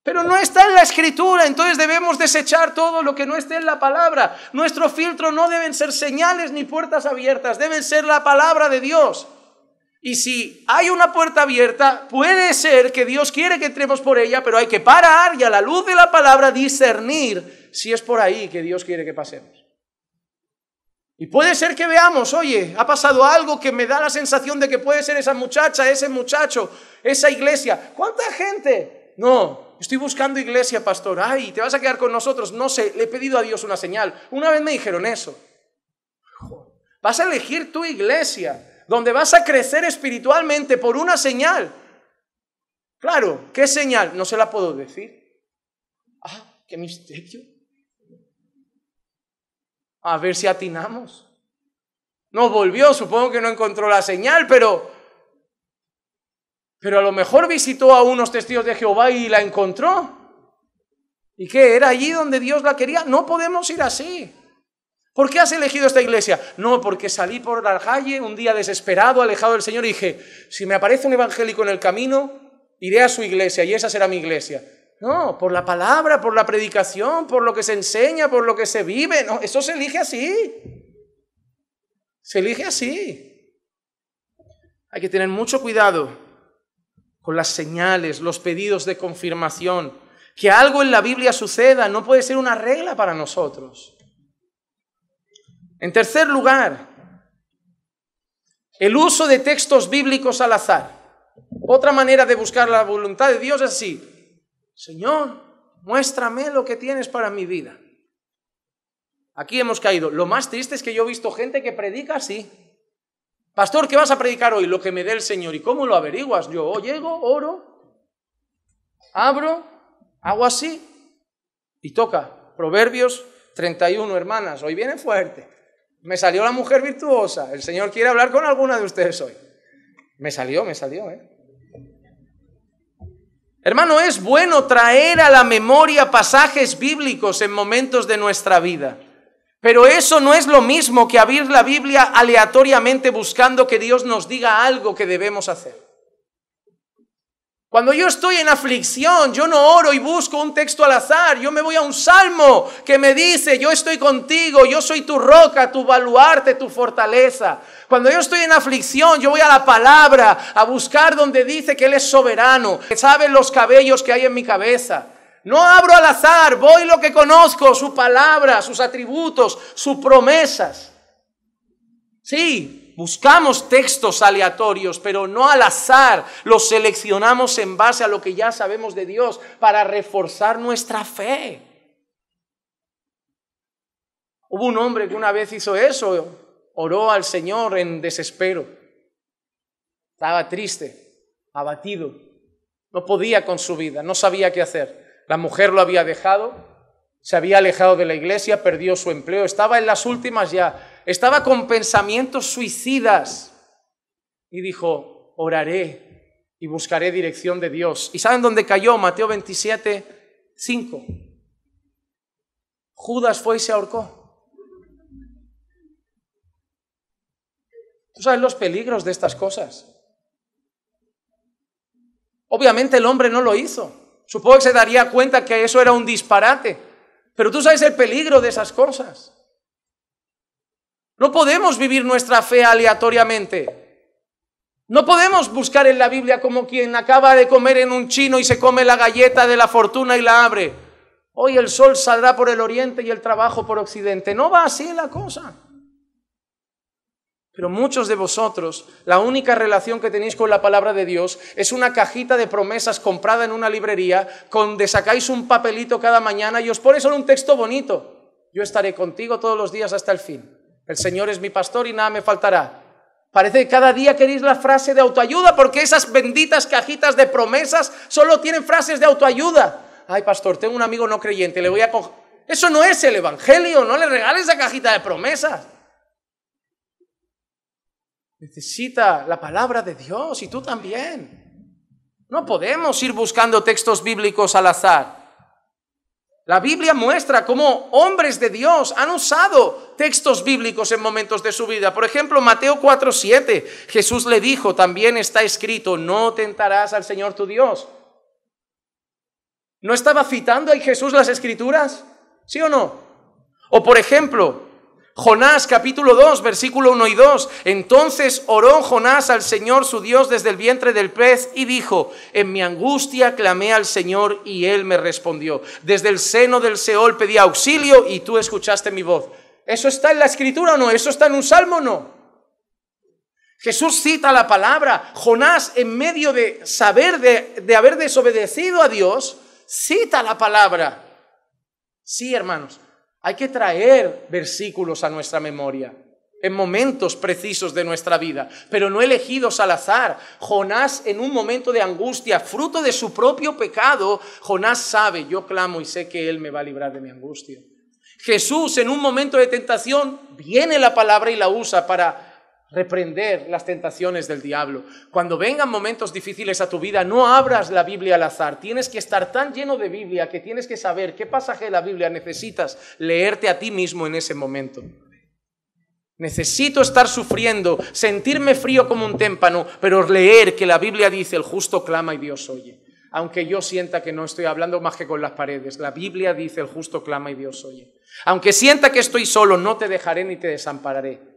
Pero no está en la escritura, entonces debemos desechar todo lo que no esté en la palabra. Nuestro filtro no deben ser señales ni puertas abiertas, deben ser la palabra de Dios. Y si hay una puerta abierta, puede ser que Dios quiere que entremos por ella, pero hay que parar y a la luz de la palabra discernir si es por ahí que Dios quiere que pasemos. Y puede ser que veamos, oye, ha pasado algo que me da la sensación de que puede ser esa muchacha, ese muchacho, esa iglesia. ¿Cuánta gente? No, estoy buscando iglesia, pastor. Ay, te vas a quedar con nosotros. No sé, le he pedido a Dios una señal. Una vez me dijeron eso. Vas a elegir tu iglesia, donde vas a crecer espiritualmente por una señal. Claro, ¿qué señal? No se la puedo decir. Ah, qué misterio a ver si atinamos. No volvió, supongo que no encontró la señal, pero, pero a lo mejor visitó a unos testigos de Jehová y la encontró. ¿Y qué? ¿Era allí donde Dios la quería? No podemos ir así. ¿Por qué has elegido esta iglesia? No, porque salí por la calle un día desesperado, alejado del Señor, y dije, si me aparece un evangélico en el camino, iré a su iglesia y esa será mi iglesia. No, por la palabra, por la predicación, por lo que se enseña, por lo que se vive. No, eso se elige así. Se elige así. Hay que tener mucho cuidado con las señales, los pedidos de confirmación. Que algo en la Biblia suceda no puede ser una regla para nosotros. En tercer lugar, el uso de textos bíblicos al azar. Otra manera de buscar la voluntad de Dios es así Señor, muéstrame lo que tienes para mi vida. Aquí hemos caído. Lo más triste es que yo he visto gente que predica así. Pastor, ¿qué vas a predicar hoy? Lo que me dé el Señor. ¿Y cómo lo averiguas? Yo llego, oro, abro, hago así y toca. Proverbios 31, hermanas. Hoy viene fuerte. Me salió la mujer virtuosa. El Señor quiere hablar con alguna de ustedes hoy. Me salió, me salió, ¿eh? Hermano, es bueno traer a la memoria pasajes bíblicos en momentos de nuestra vida. Pero eso no es lo mismo que abrir la Biblia aleatoriamente buscando que Dios nos diga algo que debemos hacer. Cuando yo estoy en aflicción, yo no oro y busco un texto al azar, yo me voy a un salmo que me dice, yo estoy contigo, yo soy tu roca, tu baluarte, tu fortaleza. Cuando yo estoy en aflicción, yo voy a la palabra, a buscar donde dice que Él es soberano, que sabe los cabellos que hay en mi cabeza. No abro al azar, voy lo que conozco, su palabra, sus atributos, sus promesas. Sí, Buscamos textos aleatorios, pero no al azar. Los seleccionamos en base a lo que ya sabemos de Dios para reforzar nuestra fe. Hubo un hombre que una vez hizo eso, oró al Señor en desespero. Estaba triste, abatido, no podía con su vida, no sabía qué hacer. La mujer lo había dejado, se había alejado de la iglesia, perdió su empleo, estaba en las últimas ya estaba con pensamientos suicidas y dijo, oraré y buscaré dirección de Dios. ¿Y saben dónde cayó? Mateo 27, 5. Judas fue y se ahorcó. ¿Tú sabes los peligros de estas cosas? Obviamente el hombre no lo hizo. Supongo que se daría cuenta que eso era un disparate. Pero tú sabes el peligro de esas cosas. No podemos vivir nuestra fe aleatoriamente. No podemos buscar en la Biblia como quien acaba de comer en un chino y se come la galleta de la fortuna y la abre. Hoy el sol saldrá por el oriente y el trabajo por occidente. No va así la cosa. Pero muchos de vosotros, la única relación que tenéis con la palabra de Dios es una cajita de promesas comprada en una librería, donde sacáis un papelito cada mañana y os pone solo un texto bonito. Yo estaré contigo todos los días hasta el fin. El Señor es mi pastor y nada me faltará. Parece que cada día queréis la frase de autoayuda porque esas benditas cajitas de promesas solo tienen frases de autoayuda. Ay, pastor, tengo un amigo no creyente, le voy a coger... Eso no es el Evangelio, no le regales la cajita de promesas. Necesita la palabra de Dios y tú también. No podemos ir buscando textos bíblicos al azar. La Biblia muestra cómo hombres de Dios han usado textos bíblicos en momentos de su vida. Por ejemplo, Mateo 4:7, Jesús le dijo, también está escrito, no tentarás al Señor tu Dios. ¿No estaba citando ahí Jesús las escrituras? ¿Sí o no? O por ejemplo, Jonás capítulo 2, versículo 1 y 2. Entonces oró Jonás al Señor su Dios desde el vientre del pez y dijo, en mi angustia clamé al Señor y él me respondió. Desde el seno del Seol pedí auxilio y tú escuchaste mi voz. ¿Eso está en la escritura o no? ¿Eso está en un salmo o no? Jesús cita la palabra. Jonás, en medio de saber de, de haber desobedecido a Dios, cita la palabra. Sí, hermanos. Hay que traer versículos a nuestra memoria en momentos precisos de nuestra vida, pero no elegidos al azar. Jonás en un momento de angustia, fruto de su propio pecado, Jonás sabe, yo clamo y sé que Él me va a librar de mi angustia. Jesús en un momento de tentación, viene la palabra y la usa para reprender las tentaciones del diablo. Cuando vengan momentos difíciles a tu vida, no abras la Biblia al azar. Tienes que estar tan lleno de Biblia que tienes que saber qué pasaje de la Biblia necesitas leerte a ti mismo en ese momento. Necesito estar sufriendo, sentirme frío como un témpano, pero leer que la Biblia dice, el justo clama y Dios oye. Aunque yo sienta que no estoy hablando más que con las paredes, la Biblia dice, el justo clama y Dios oye. Aunque sienta que estoy solo, no te dejaré ni te desampararé.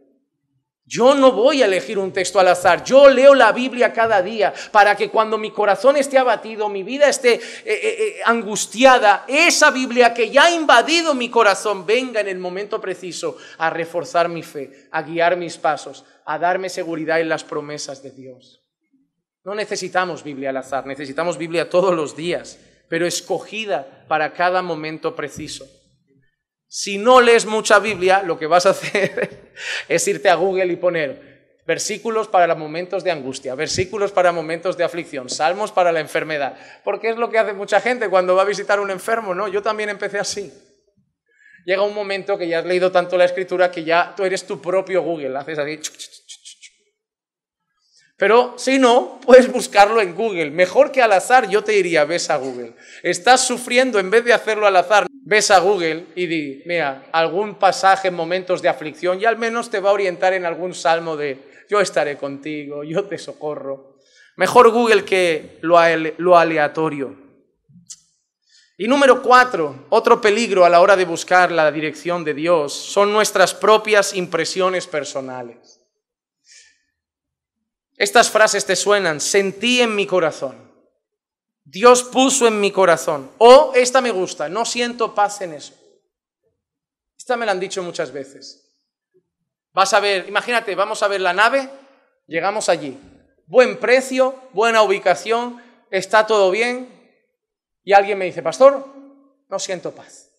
Yo no voy a elegir un texto al azar. Yo leo la Biblia cada día para que cuando mi corazón esté abatido, mi vida esté eh, eh, eh, angustiada, esa Biblia que ya ha invadido mi corazón venga en el momento preciso a reforzar mi fe, a guiar mis pasos, a darme seguridad en las promesas de Dios. No necesitamos Biblia al azar, necesitamos Biblia todos los días, pero escogida para cada momento preciso. Si no lees mucha Biblia, lo que vas a hacer es irte a Google y poner versículos para momentos de angustia, versículos para momentos de aflicción, salmos para la enfermedad, porque es lo que hace mucha gente cuando va a visitar a un enfermo, ¿no? Yo también empecé así. Llega un momento que ya has leído tanto la escritura que ya tú eres tu propio Google, haces así. Pero si no, puedes buscarlo en Google. Mejor que al azar, yo te iría ves a Google. Estás sufriendo en vez de hacerlo al azar ves a Google y di, mira, algún pasaje en momentos de aflicción y al menos te va a orientar en algún salmo de yo estaré contigo, yo te socorro. Mejor Google que lo, aleatorio. Y número cuatro, otro peligro a la hora de buscar la dirección de Dios son nuestras propias impresiones personales. Estas frases te suenan, sentí en mi corazón. Dios puso en mi corazón. O oh, esta me gusta, no siento paz en eso. Esta me la han dicho muchas veces. Vas a ver, imagínate, vamos a ver la nave, llegamos allí. Buen precio, buena ubicación, está todo bien. Y alguien me dice, pastor, no siento paz.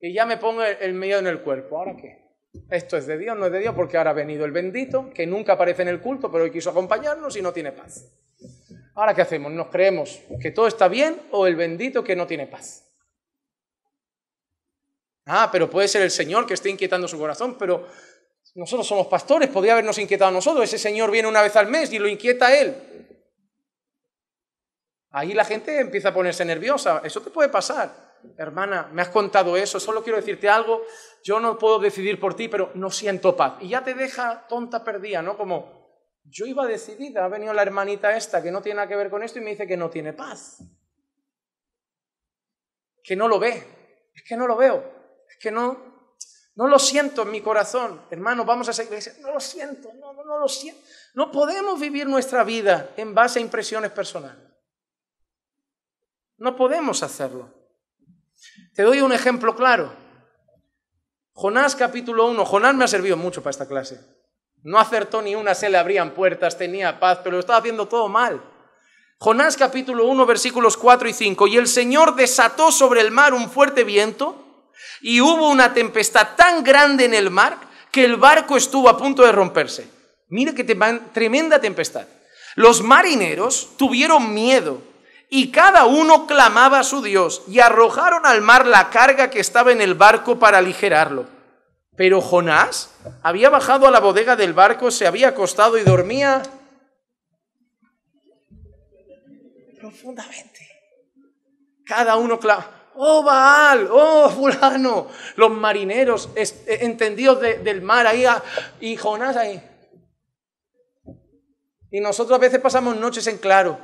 Y ya me pongo el miedo en el cuerpo. ¿Ahora qué? Esto es de Dios, no es de Dios, porque ahora ha venido el bendito, que nunca aparece en el culto, pero hoy quiso acompañarnos y no tiene paz. Ahora, ¿qué hacemos? ¿Nos creemos que todo está bien o el bendito que no tiene paz? Ah, pero puede ser el Señor que esté inquietando su corazón, pero nosotros somos pastores, podría habernos inquietado nosotros. Ese Señor viene una vez al mes y lo inquieta a Él. Ahí la gente empieza a ponerse nerviosa. Eso te puede pasar. Hermana, me has contado eso, solo quiero decirte algo. Yo no puedo decidir por ti, pero no siento paz. Y ya te deja tonta perdida, ¿no? Como, yo iba decidida, ha venido la hermanita esta que no tiene nada que ver con esto y me dice que no tiene paz. Que no lo ve, es que no lo veo, es que no, no lo siento en mi corazón. hermano, vamos a seguir, no lo siento, no, no, no lo siento. No podemos vivir nuestra vida en base a impresiones personales. No podemos hacerlo. Te doy un ejemplo claro. Jonás capítulo 1. Jonás me ha servido mucho para esta clase. No acertó ni una, se le abrían puertas, tenía paz, pero lo estaba haciendo todo mal. Jonás capítulo 1 versículos 4 y 5. Y el Señor desató sobre el mar un fuerte viento y hubo una tempestad tan grande en el mar que el barco estuvo a punto de romperse. Mira qué tremenda tempestad. Los marineros tuvieron miedo y cada uno clamaba a su Dios y arrojaron al mar la carga que estaba en el barco para aligerarlo. Pero Jonás había bajado a la bodega del barco, se había acostado y dormía profundamente. Cada uno clama, oh Baal, oh fulano, los marineros e, entendidos del mar ahí ah, y Jonás ahí. Y nosotros a veces pasamos noches en claro.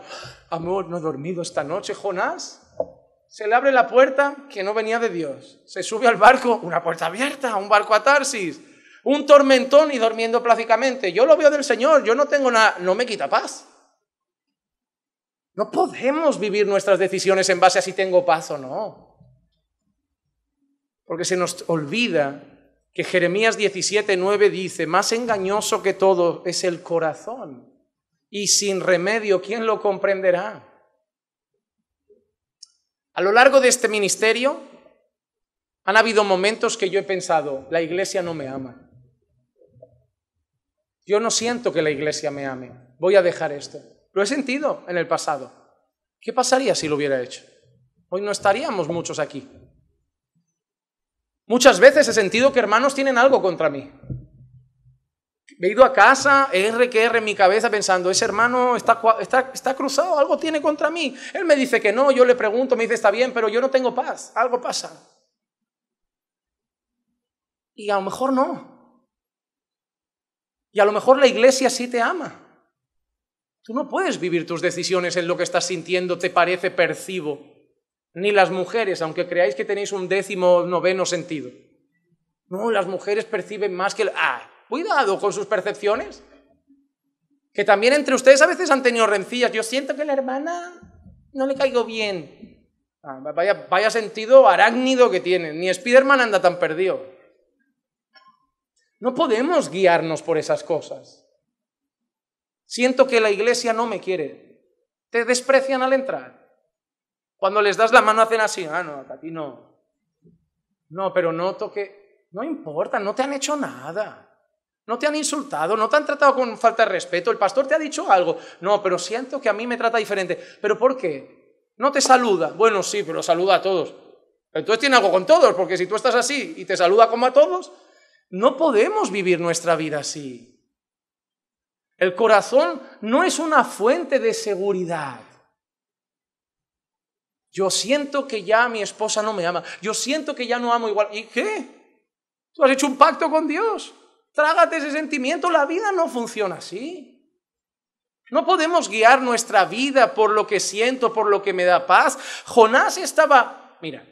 Amor, no ha dormido esta noche, Jonás. Se le abre la puerta que no venía de Dios. Se sube al barco, una puerta abierta, un barco a Tarsis, un tormentón y durmiendo plácidamente. Yo lo veo del Señor, yo no tengo nada, no me quita paz. No podemos vivir nuestras decisiones en base a si tengo paz o no. Porque se nos olvida que Jeremías 17:9 dice, más engañoso que todo es el corazón y sin remedio, ¿quién lo comprenderá? A lo largo de este ministerio han habido momentos que yo he pensado, la iglesia no me ama. Yo no siento que la iglesia me ame. Voy a dejar esto. Lo he sentido en el pasado. ¿Qué pasaría si lo hubiera hecho? Hoy no estaríamos muchos aquí. Muchas veces he sentido que hermanos tienen algo contra mí he ido a casa, R que en mi cabeza, pensando, ese hermano está, está, cruzado, algo tiene contra mí. Él me dice que no, yo le pregunto, me dice, está bien, pero yo no tengo paz, algo pasa. Y a lo mejor no. Y a lo mejor la iglesia sí te ama. Tú no puedes vivir tus decisiones en lo que estás sintiendo, te parece, percibo. Ni las mujeres, aunque creáis que tenéis un décimo noveno sentido. No, las mujeres perciben más que... El... Ah, Cuidado con sus percepciones. Que también entre ustedes a veces han tenido rencillas. Yo siento que la hermana no le caigo bien. Ah, vaya, sentido arácnido que tienen. Ni Spiderman anda tan perdido. No podemos guiarnos por esas cosas. Siento que la iglesia no me quiere. Te desprecian al entrar. Cuando les das la mano hacen así, ah, no, a ti no. No, pero noto que no importa, no te han hecho nada. No te han insultado, no te han tratado con falta de respeto, el pastor te ha dicho algo. No, pero siento que a mí me trata diferente. ¿Pero por qué? No te saluda. Bueno, sí, pero saluda a todos. Entonces tiene algo con todos, porque si tú estás así y te saluda como a todos, no podemos vivir nuestra vida así. El corazón no es una fuente de seguridad. Yo siento que ya mi esposa no me ama. Yo siento que ya no amo igual. ¿Y qué? Tú has hecho un pacto con Dios. Trágate ese sentimiento, la vida no funciona así. No podemos guiar nuestra vida por lo que siento, por lo que me da paz. Jonás estaba, mira,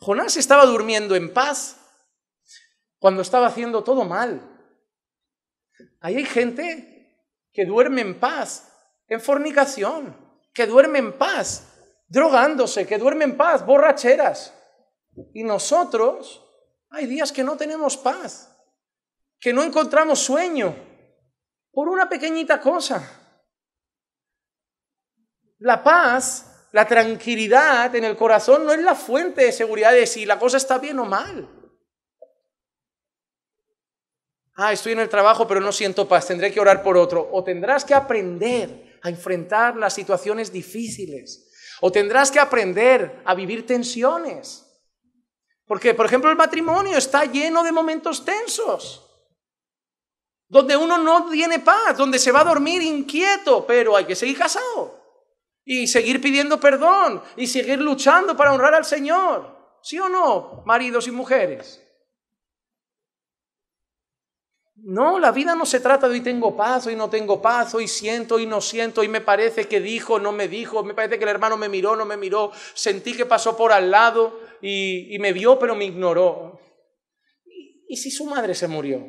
Jonás estaba durmiendo en paz cuando estaba haciendo todo mal. Ahí hay gente que duerme en paz, en fornicación, que duerme en paz, drogándose, que duerme en paz, borracheras. Y nosotros, hay días que no tenemos paz que no encontramos sueño por una pequeñita cosa. La paz, la tranquilidad en el corazón no es la fuente de seguridad de si la cosa está bien o mal. Ah, estoy en el trabajo pero no siento paz, tendré que orar por otro. O tendrás que aprender a enfrentar las situaciones difíciles. O tendrás que aprender a vivir tensiones. Porque, por ejemplo, el matrimonio está lleno de momentos tensos donde uno no tiene paz, donde se va a dormir inquieto, pero hay que seguir casado y seguir pidiendo perdón y seguir luchando para honrar al Señor. ¿Sí o no, maridos y mujeres? No, la vida no se trata de hoy tengo paz, hoy no tengo paz, hoy siento, hoy no siento, hoy me parece que dijo, no me dijo, me parece que el hermano me miró, no me miró, sentí que pasó por al lado y, me vio pero me ignoró. ¿Y si su madre se murió?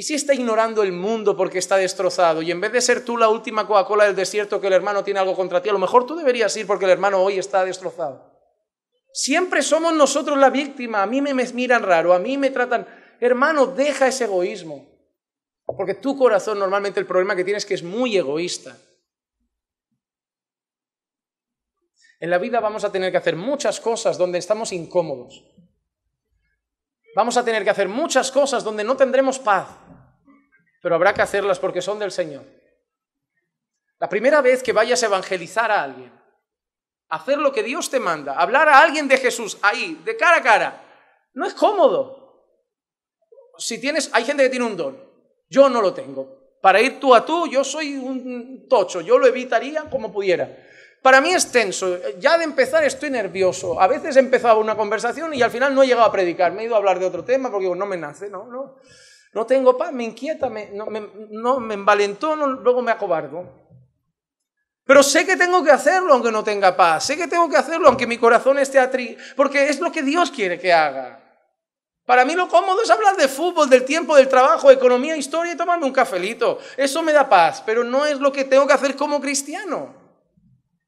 ¿Y si está ignorando el mundo porque está destrozado? Y en vez de ser tú la última Coca-Cola del desierto que el hermano tiene algo contra ti, a lo mejor tú deberías ir porque el hermano hoy está destrozado. Siempre somos nosotros la víctima. A mí me, miran raro, a mí me tratan... Hermano, deja ese egoísmo. Porque tu corazón normalmente el problema que tienes es que es muy egoísta. En la vida vamos a tener que hacer muchas cosas donde estamos incómodos. Vamos a tener que hacer muchas cosas donde no tendremos paz, pero habrá que hacerlas porque son del Señor. La primera vez que vayas a evangelizar a alguien, hacer lo que Dios te manda, hablar a alguien de Jesús ahí, de cara a cara, no es cómodo. Si tienes, hay gente que tiene un don, yo no lo tengo. Para ir tú a tú, yo soy un tocho, yo lo evitaría como pudiera. Para mí es tenso. Ya de empezar estoy nervioso. A veces empezaba una conversación y al final no he llegado a predicar. Me he ido a hablar de otro tema porque no me nace, no, no. No tengo paz, me inquieta, me, no, me, no, envalentó, luego me acobardo. Pero sé que tengo que hacerlo aunque no tenga paz. Sé que tengo que hacerlo aunque mi corazón esté atri... Porque es lo que Dios quiere que haga. Para mí lo cómodo es hablar de fútbol, del tiempo, del trabajo, economía, historia y tomarme un cafelito. Eso me da paz, pero no es lo que tengo que hacer como cristiano.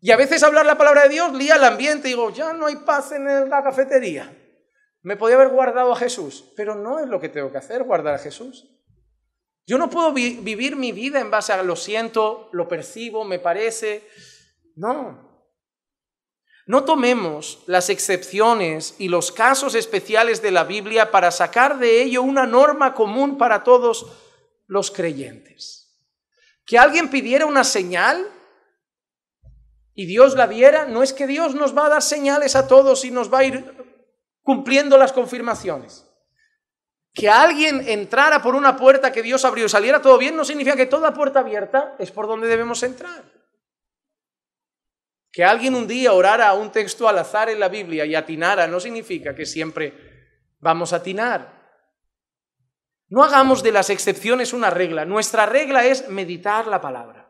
Y a veces hablar la palabra de Dios lía el ambiente. Digo, ya no hay paz en la cafetería. Me podía haber guardado a Jesús, pero no es lo que tengo que hacer, guardar a Jesús. Yo no puedo vivir mi vida en base a lo siento, lo percibo, me parece. No. No tomemos las excepciones y los casos especiales de la Biblia para sacar de ello una norma común para todos los creyentes. Que alguien pidiera una señal y Dios la diera, no es que Dios nos va a dar señales a todos y nos va a ir cumpliendo las confirmaciones. Que alguien entrara por una puerta que Dios abrió y saliera todo bien no significa que toda puerta abierta es por donde debemos entrar. Que alguien un día orara un texto al azar en la Biblia y atinara no significa que siempre vamos a atinar. No hagamos de las excepciones una regla. Nuestra regla es meditar la palabra,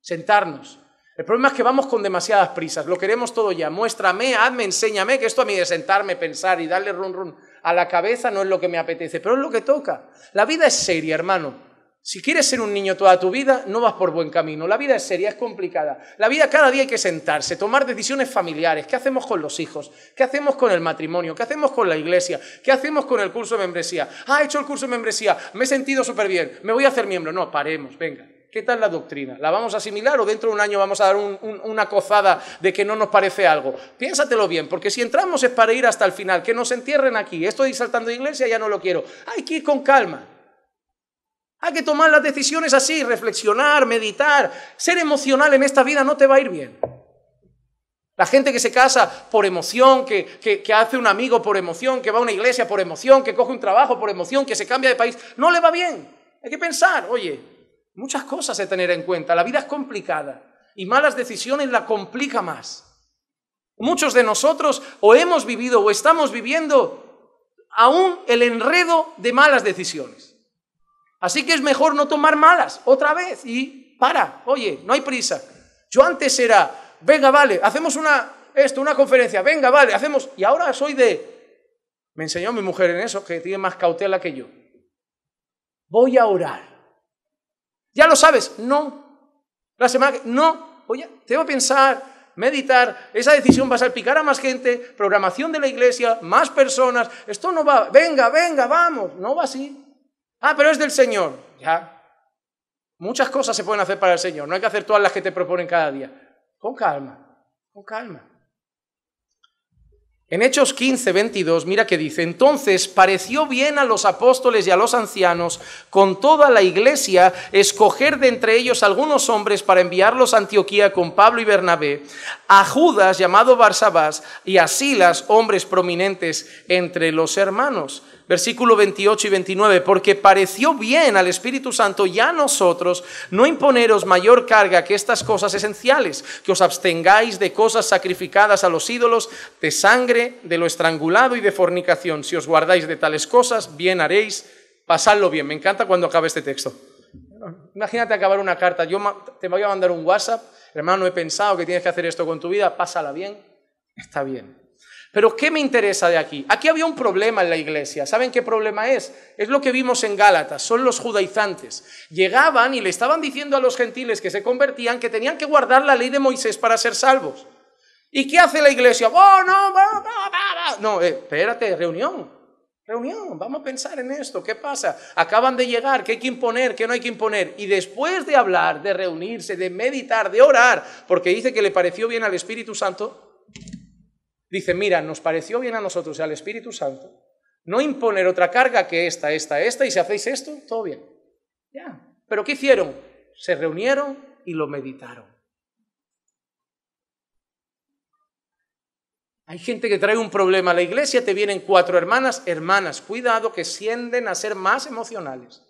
sentarnos, el problema es que vamos con demasiadas prisas, lo queremos todo ya. Muéstrame, hazme, enséñame, que esto a mí de sentarme, pensar y darle run run a la cabeza no es lo que me apetece, pero es lo que toca. La vida es seria, hermano. Si quieres ser un niño toda tu vida, no vas por buen camino. La vida es seria, es complicada. La vida cada día hay que sentarse, tomar decisiones familiares. ¿Qué hacemos con los hijos? ¿Qué hacemos con el matrimonio? ¿Qué hacemos con la iglesia? ¿Qué hacemos con el curso de membresía? Ah, he hecho el curso de membresía, me he sentido súper bien, me voy a hacer miembro. No, paremos, venga. ¿Qué tal la doctrina? ¿La vamos a asimilar o dentro de un año vamos a dar una cozada de que no nos parece algo? Piénsatelo bien, porque si entramos es para ir hasta el final, que nos entierren aquí. Estoy saltando de iglesia ya no lo quiero. Hay que ir con calma. Hay que tomar las decisiones así, reflexionar, meditar. Ser emocional en esta vida no te va a ir bien. La gente que se casa por emoción, que, que, hace un amigo por emoción, que va a una iglesia por emoción, que coge un trabajo por emoción, que se cambia de país, no le va bien. Hay que pensar, oye, Muchas cosas de tener en cuenta. La vida es complicada y malas decisiones la complica más. Muchos de nosotros o hemos vivido o estamos viviendo aún el enredo de malas decisiones. Así que es mejor no tomar malas otra vez y para, oye, no hay prisa. Yo antes era, venga, vale, hacemos una esto, una conferencia, venga, vale, hacemos y ahora soy de me enseñó mi mujer en eso, que tiene más cautela que yo. Voy a orar. Ya lo sabes, no. La semana que... No. Oye, tengo que pensar, meditar. Esa decisión va a salpicar a más gente, programación de la iglesia, más personas. Esto no va... Venga, venga, vamos. No va así. Ah, pero es del Señor. Ya. Muchas cosas se pueden hacer para el Señor. No hay que hacer todas las que te proponen cada día. Con calma, con calma. En Hechos 15, 22, mira que dice, entonces pareció bien a los apóstoles y a los ancianos, con toda la iglesia, escoger de entre ellos algunos hombres para enviarlos a Antioquía con Pablo y Bernabé, a Judas, llamado Barsabás, y a Silas, hombres prominentes entre los hermanos versículo 28 y 29, porque pareció bien al Espíritu Santo y a nosotros no imponeros mayor carga que estas cosas esenciales, que os abstengáis de cosas sacrificadas a los ídolos, de sangre, de lo estrangulado y de fornicación. Si os guardáis de tales cosas, bien haréis, pasadlo bien. Me encanta cuando acabe este texto. Imagínate acabar una carta, yo te voy a mandar un WhatsApp, hermano, he pensado que tienes que hacer esto con tu vida, pásala bien, está bien. Pero ¿qué me interesa de aquí? Aquí había un problema en la iglesia. ¿Saben qué problema es? Es lo que vimos en Gálatas, son los judaizantes. Llegaban y le estaban diciendo a los gentiles que se convertían que tenían que guardar la ley de Moisés para ser salvos. ¿Y qué hace la iglesia? ¡Oh, no! no, eh, espérate, reunión. Reunión, vamos a pensar en esto, ¿qué pasa? Acaban de llegar, ¿qué hay que imponer, qué no hay que imponer? Y después de hablar, de reunirse, de meditar, de orar, porque dice que le pareció bien al Espíritu Santo, Dice, mira, nos pareció bien a nosotros y al Espíritu Santo no imponer otra carga que esta, esta, esta, y si hacéis esto, todo bien. Ya. ¿Pero qué hicieron? Se reunieron y lo meditaron. Hay gente que trae un problema a la iglesia, te vienen cuatro hermanas, hermanas, cuidado que sienden a ser más emocionales.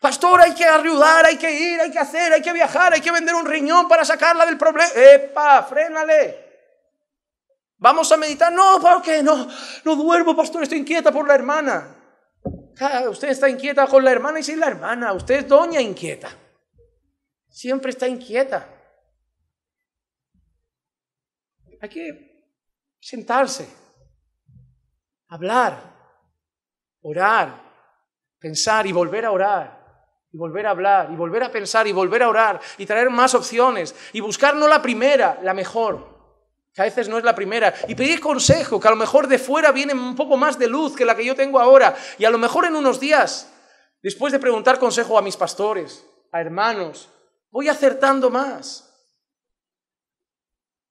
Pastor, hay que ayudar, hay que ir, hay que hacer, hay que viajar, hay que vender un riñón para sacarla del problema. ¡Epa, frénale! Vamos a meditar. No, ¿por qué? No, no duermo, pastor. Estoy inquieta por la hermana. usted está inquieta con la hermana y sin la hermana, usted es doña inquieta. Siempre está inquieta. Hay que sentarse, hablar, orar, pensar y volver a orar. Y volver a hablar, y volver a pensar, y volver a orar, y traer más opciones, y buscar no la primera, la mejor, que a veces no es la primera, y pedir consejo, que a lo mejor de fuera viene un poco más de luz que la que yo tengo ahora, y a lo mejor en unos días, después de preguntar consejo a mis pastores, a hermanos, voy acertando más.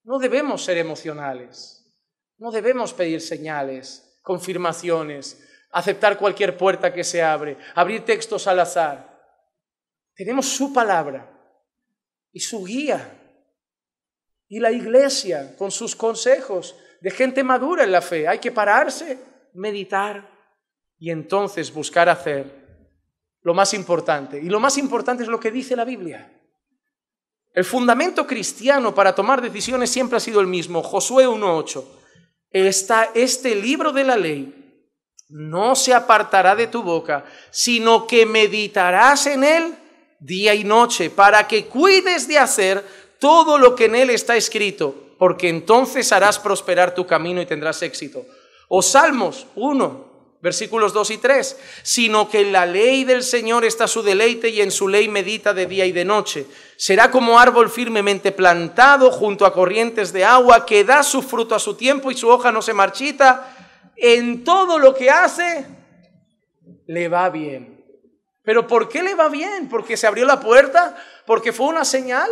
No debemos ser emocionales, no debemos pedir señales, confirmaciones, aceptar cualquier puerta que se abre, abrir textos al azar. Tenemos su palabra y su guía y la iglesia con sus consejos de gente madura en la fe. Hay que pararse, meditar y entonces buscar hacer lo más importante. Y lo más importante es lo que dice la Biblia. El fundamento cristiano para tomar decisiones siempre ha sido el mismo. Josué 1.8. Está este libro de la ley. No se apartará de tu boca, sino que meditarás en él día y noche, para que cuides de hacer todo lo que en él está escrito, porque entonces harás prosperar tu camino y tendrás éxito. O Salmos 1, versículos 2 y 3, sino que en la ley del Señor está su deleite y en su ley medita de día y de noche. Será como árbol firmemente plantado junto a corrientes de agua que da su fruto a su tiempo y su hoja no se marchita. En todo lo que hace, le va bien. ¿Pero por qué le va bien? ¿Porque se abrió la puerta? ¿Porque fue una señal?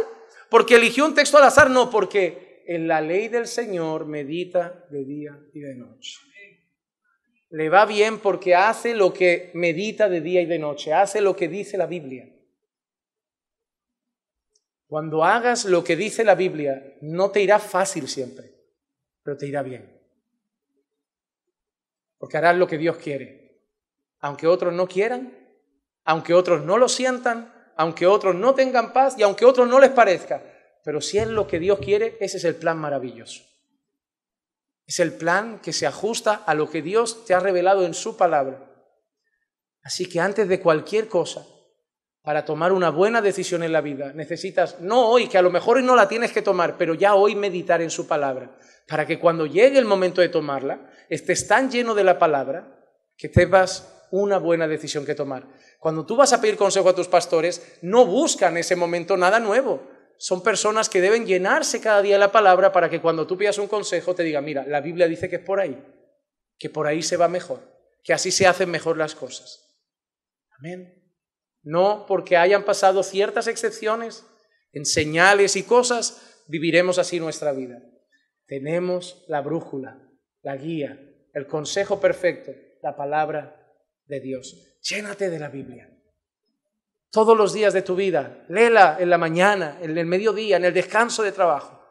porque eligió un texto al azar, no, porque en la ley del Señor medita de día y de noche. Le va bien porque hace lo que medita de día y de noche, hace lo que dice la Biblia. Cuando hagas lo que dice la Biblia, no te irá fácil siempre, pero te irá bien. Porque harás lo que Dios quiere. Aunque otros no quieran, aunque otros no lo sientan, aunque otros no tengan paz y aunque otros no les parezca. Pero si es lo que Dios quiere, ese es el plan maravilloso. Es el plan que se ajusta a lo que Dios te ha revelado en su palabra. Así que antes de cualquier cosa, para tomar una buena decisión en la vida, necesitas, no hoy, que a lo mejor hoy no la tienes que tomar, pero ya hoy meditar en su palabra, para que cuando llegue el momento de tomarla, estés tan lleno de la palabra que tengas una buena decisión que tomar. Cuando tú vas a pedir consejo a tus pastores, no buscan en ese momento nada nuevo. Son personas que deben llenarse cada día la palabra para que cuando tú pidas un consejo te digan, mira, la Biblia dice que es por ahí, que por ahí se va mejor, que así se hacen mejor las cosas. Amén. No porque hayan pasado ciertas excepciones en señales y cosas, viviremos así nuestra vida. Tenemos la brújula, la guía, el consejo perfecto, la palabra de Dios. Llénate de la Biblia. Todos los días de tu vida, léela en la mañana, en el mediodía, en el descanso de trabajo.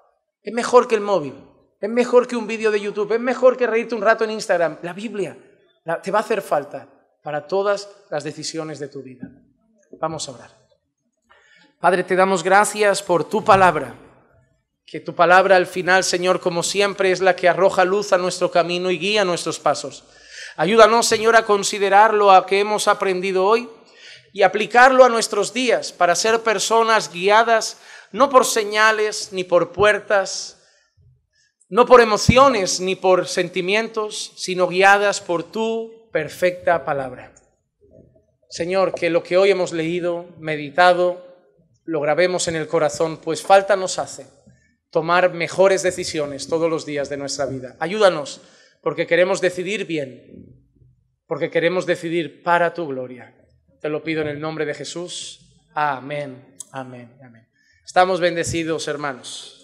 Es mejor que el móvil, es mejor que un vídeo de YouTube, es mejor que reírte un rato en Instagram. La Biblia te va a hacer falta para todas las decisiones de tu vida. Vamos a orar. Padre, te damos gracias por tu palabra, que tu palabra al final, Señor, como siempre, es la que arroja luz a nuestro camino y guía nuestros pasos. Ayúdanos, Señor, a considerar lo que hemos aprendido hoy y aplicarlo a nuestros días para ser personas guiadas no por señales ni por puertas, no por emociones ni por sentimientos, sino guiadas por tu perfecta palabra. Señor, que lo que hoy hemos leído, meditado, lo grabemos en el corazón, pues falta nos hace tomar mejores decisiones todos los días de nuestra vida. Ayúdanos porque queremos decidir bien, porque queremos decidir para tu gloria. Te lo pido en el nombre de Jesús. Amén, amén, amén. Estamos bendecidos, hermanos.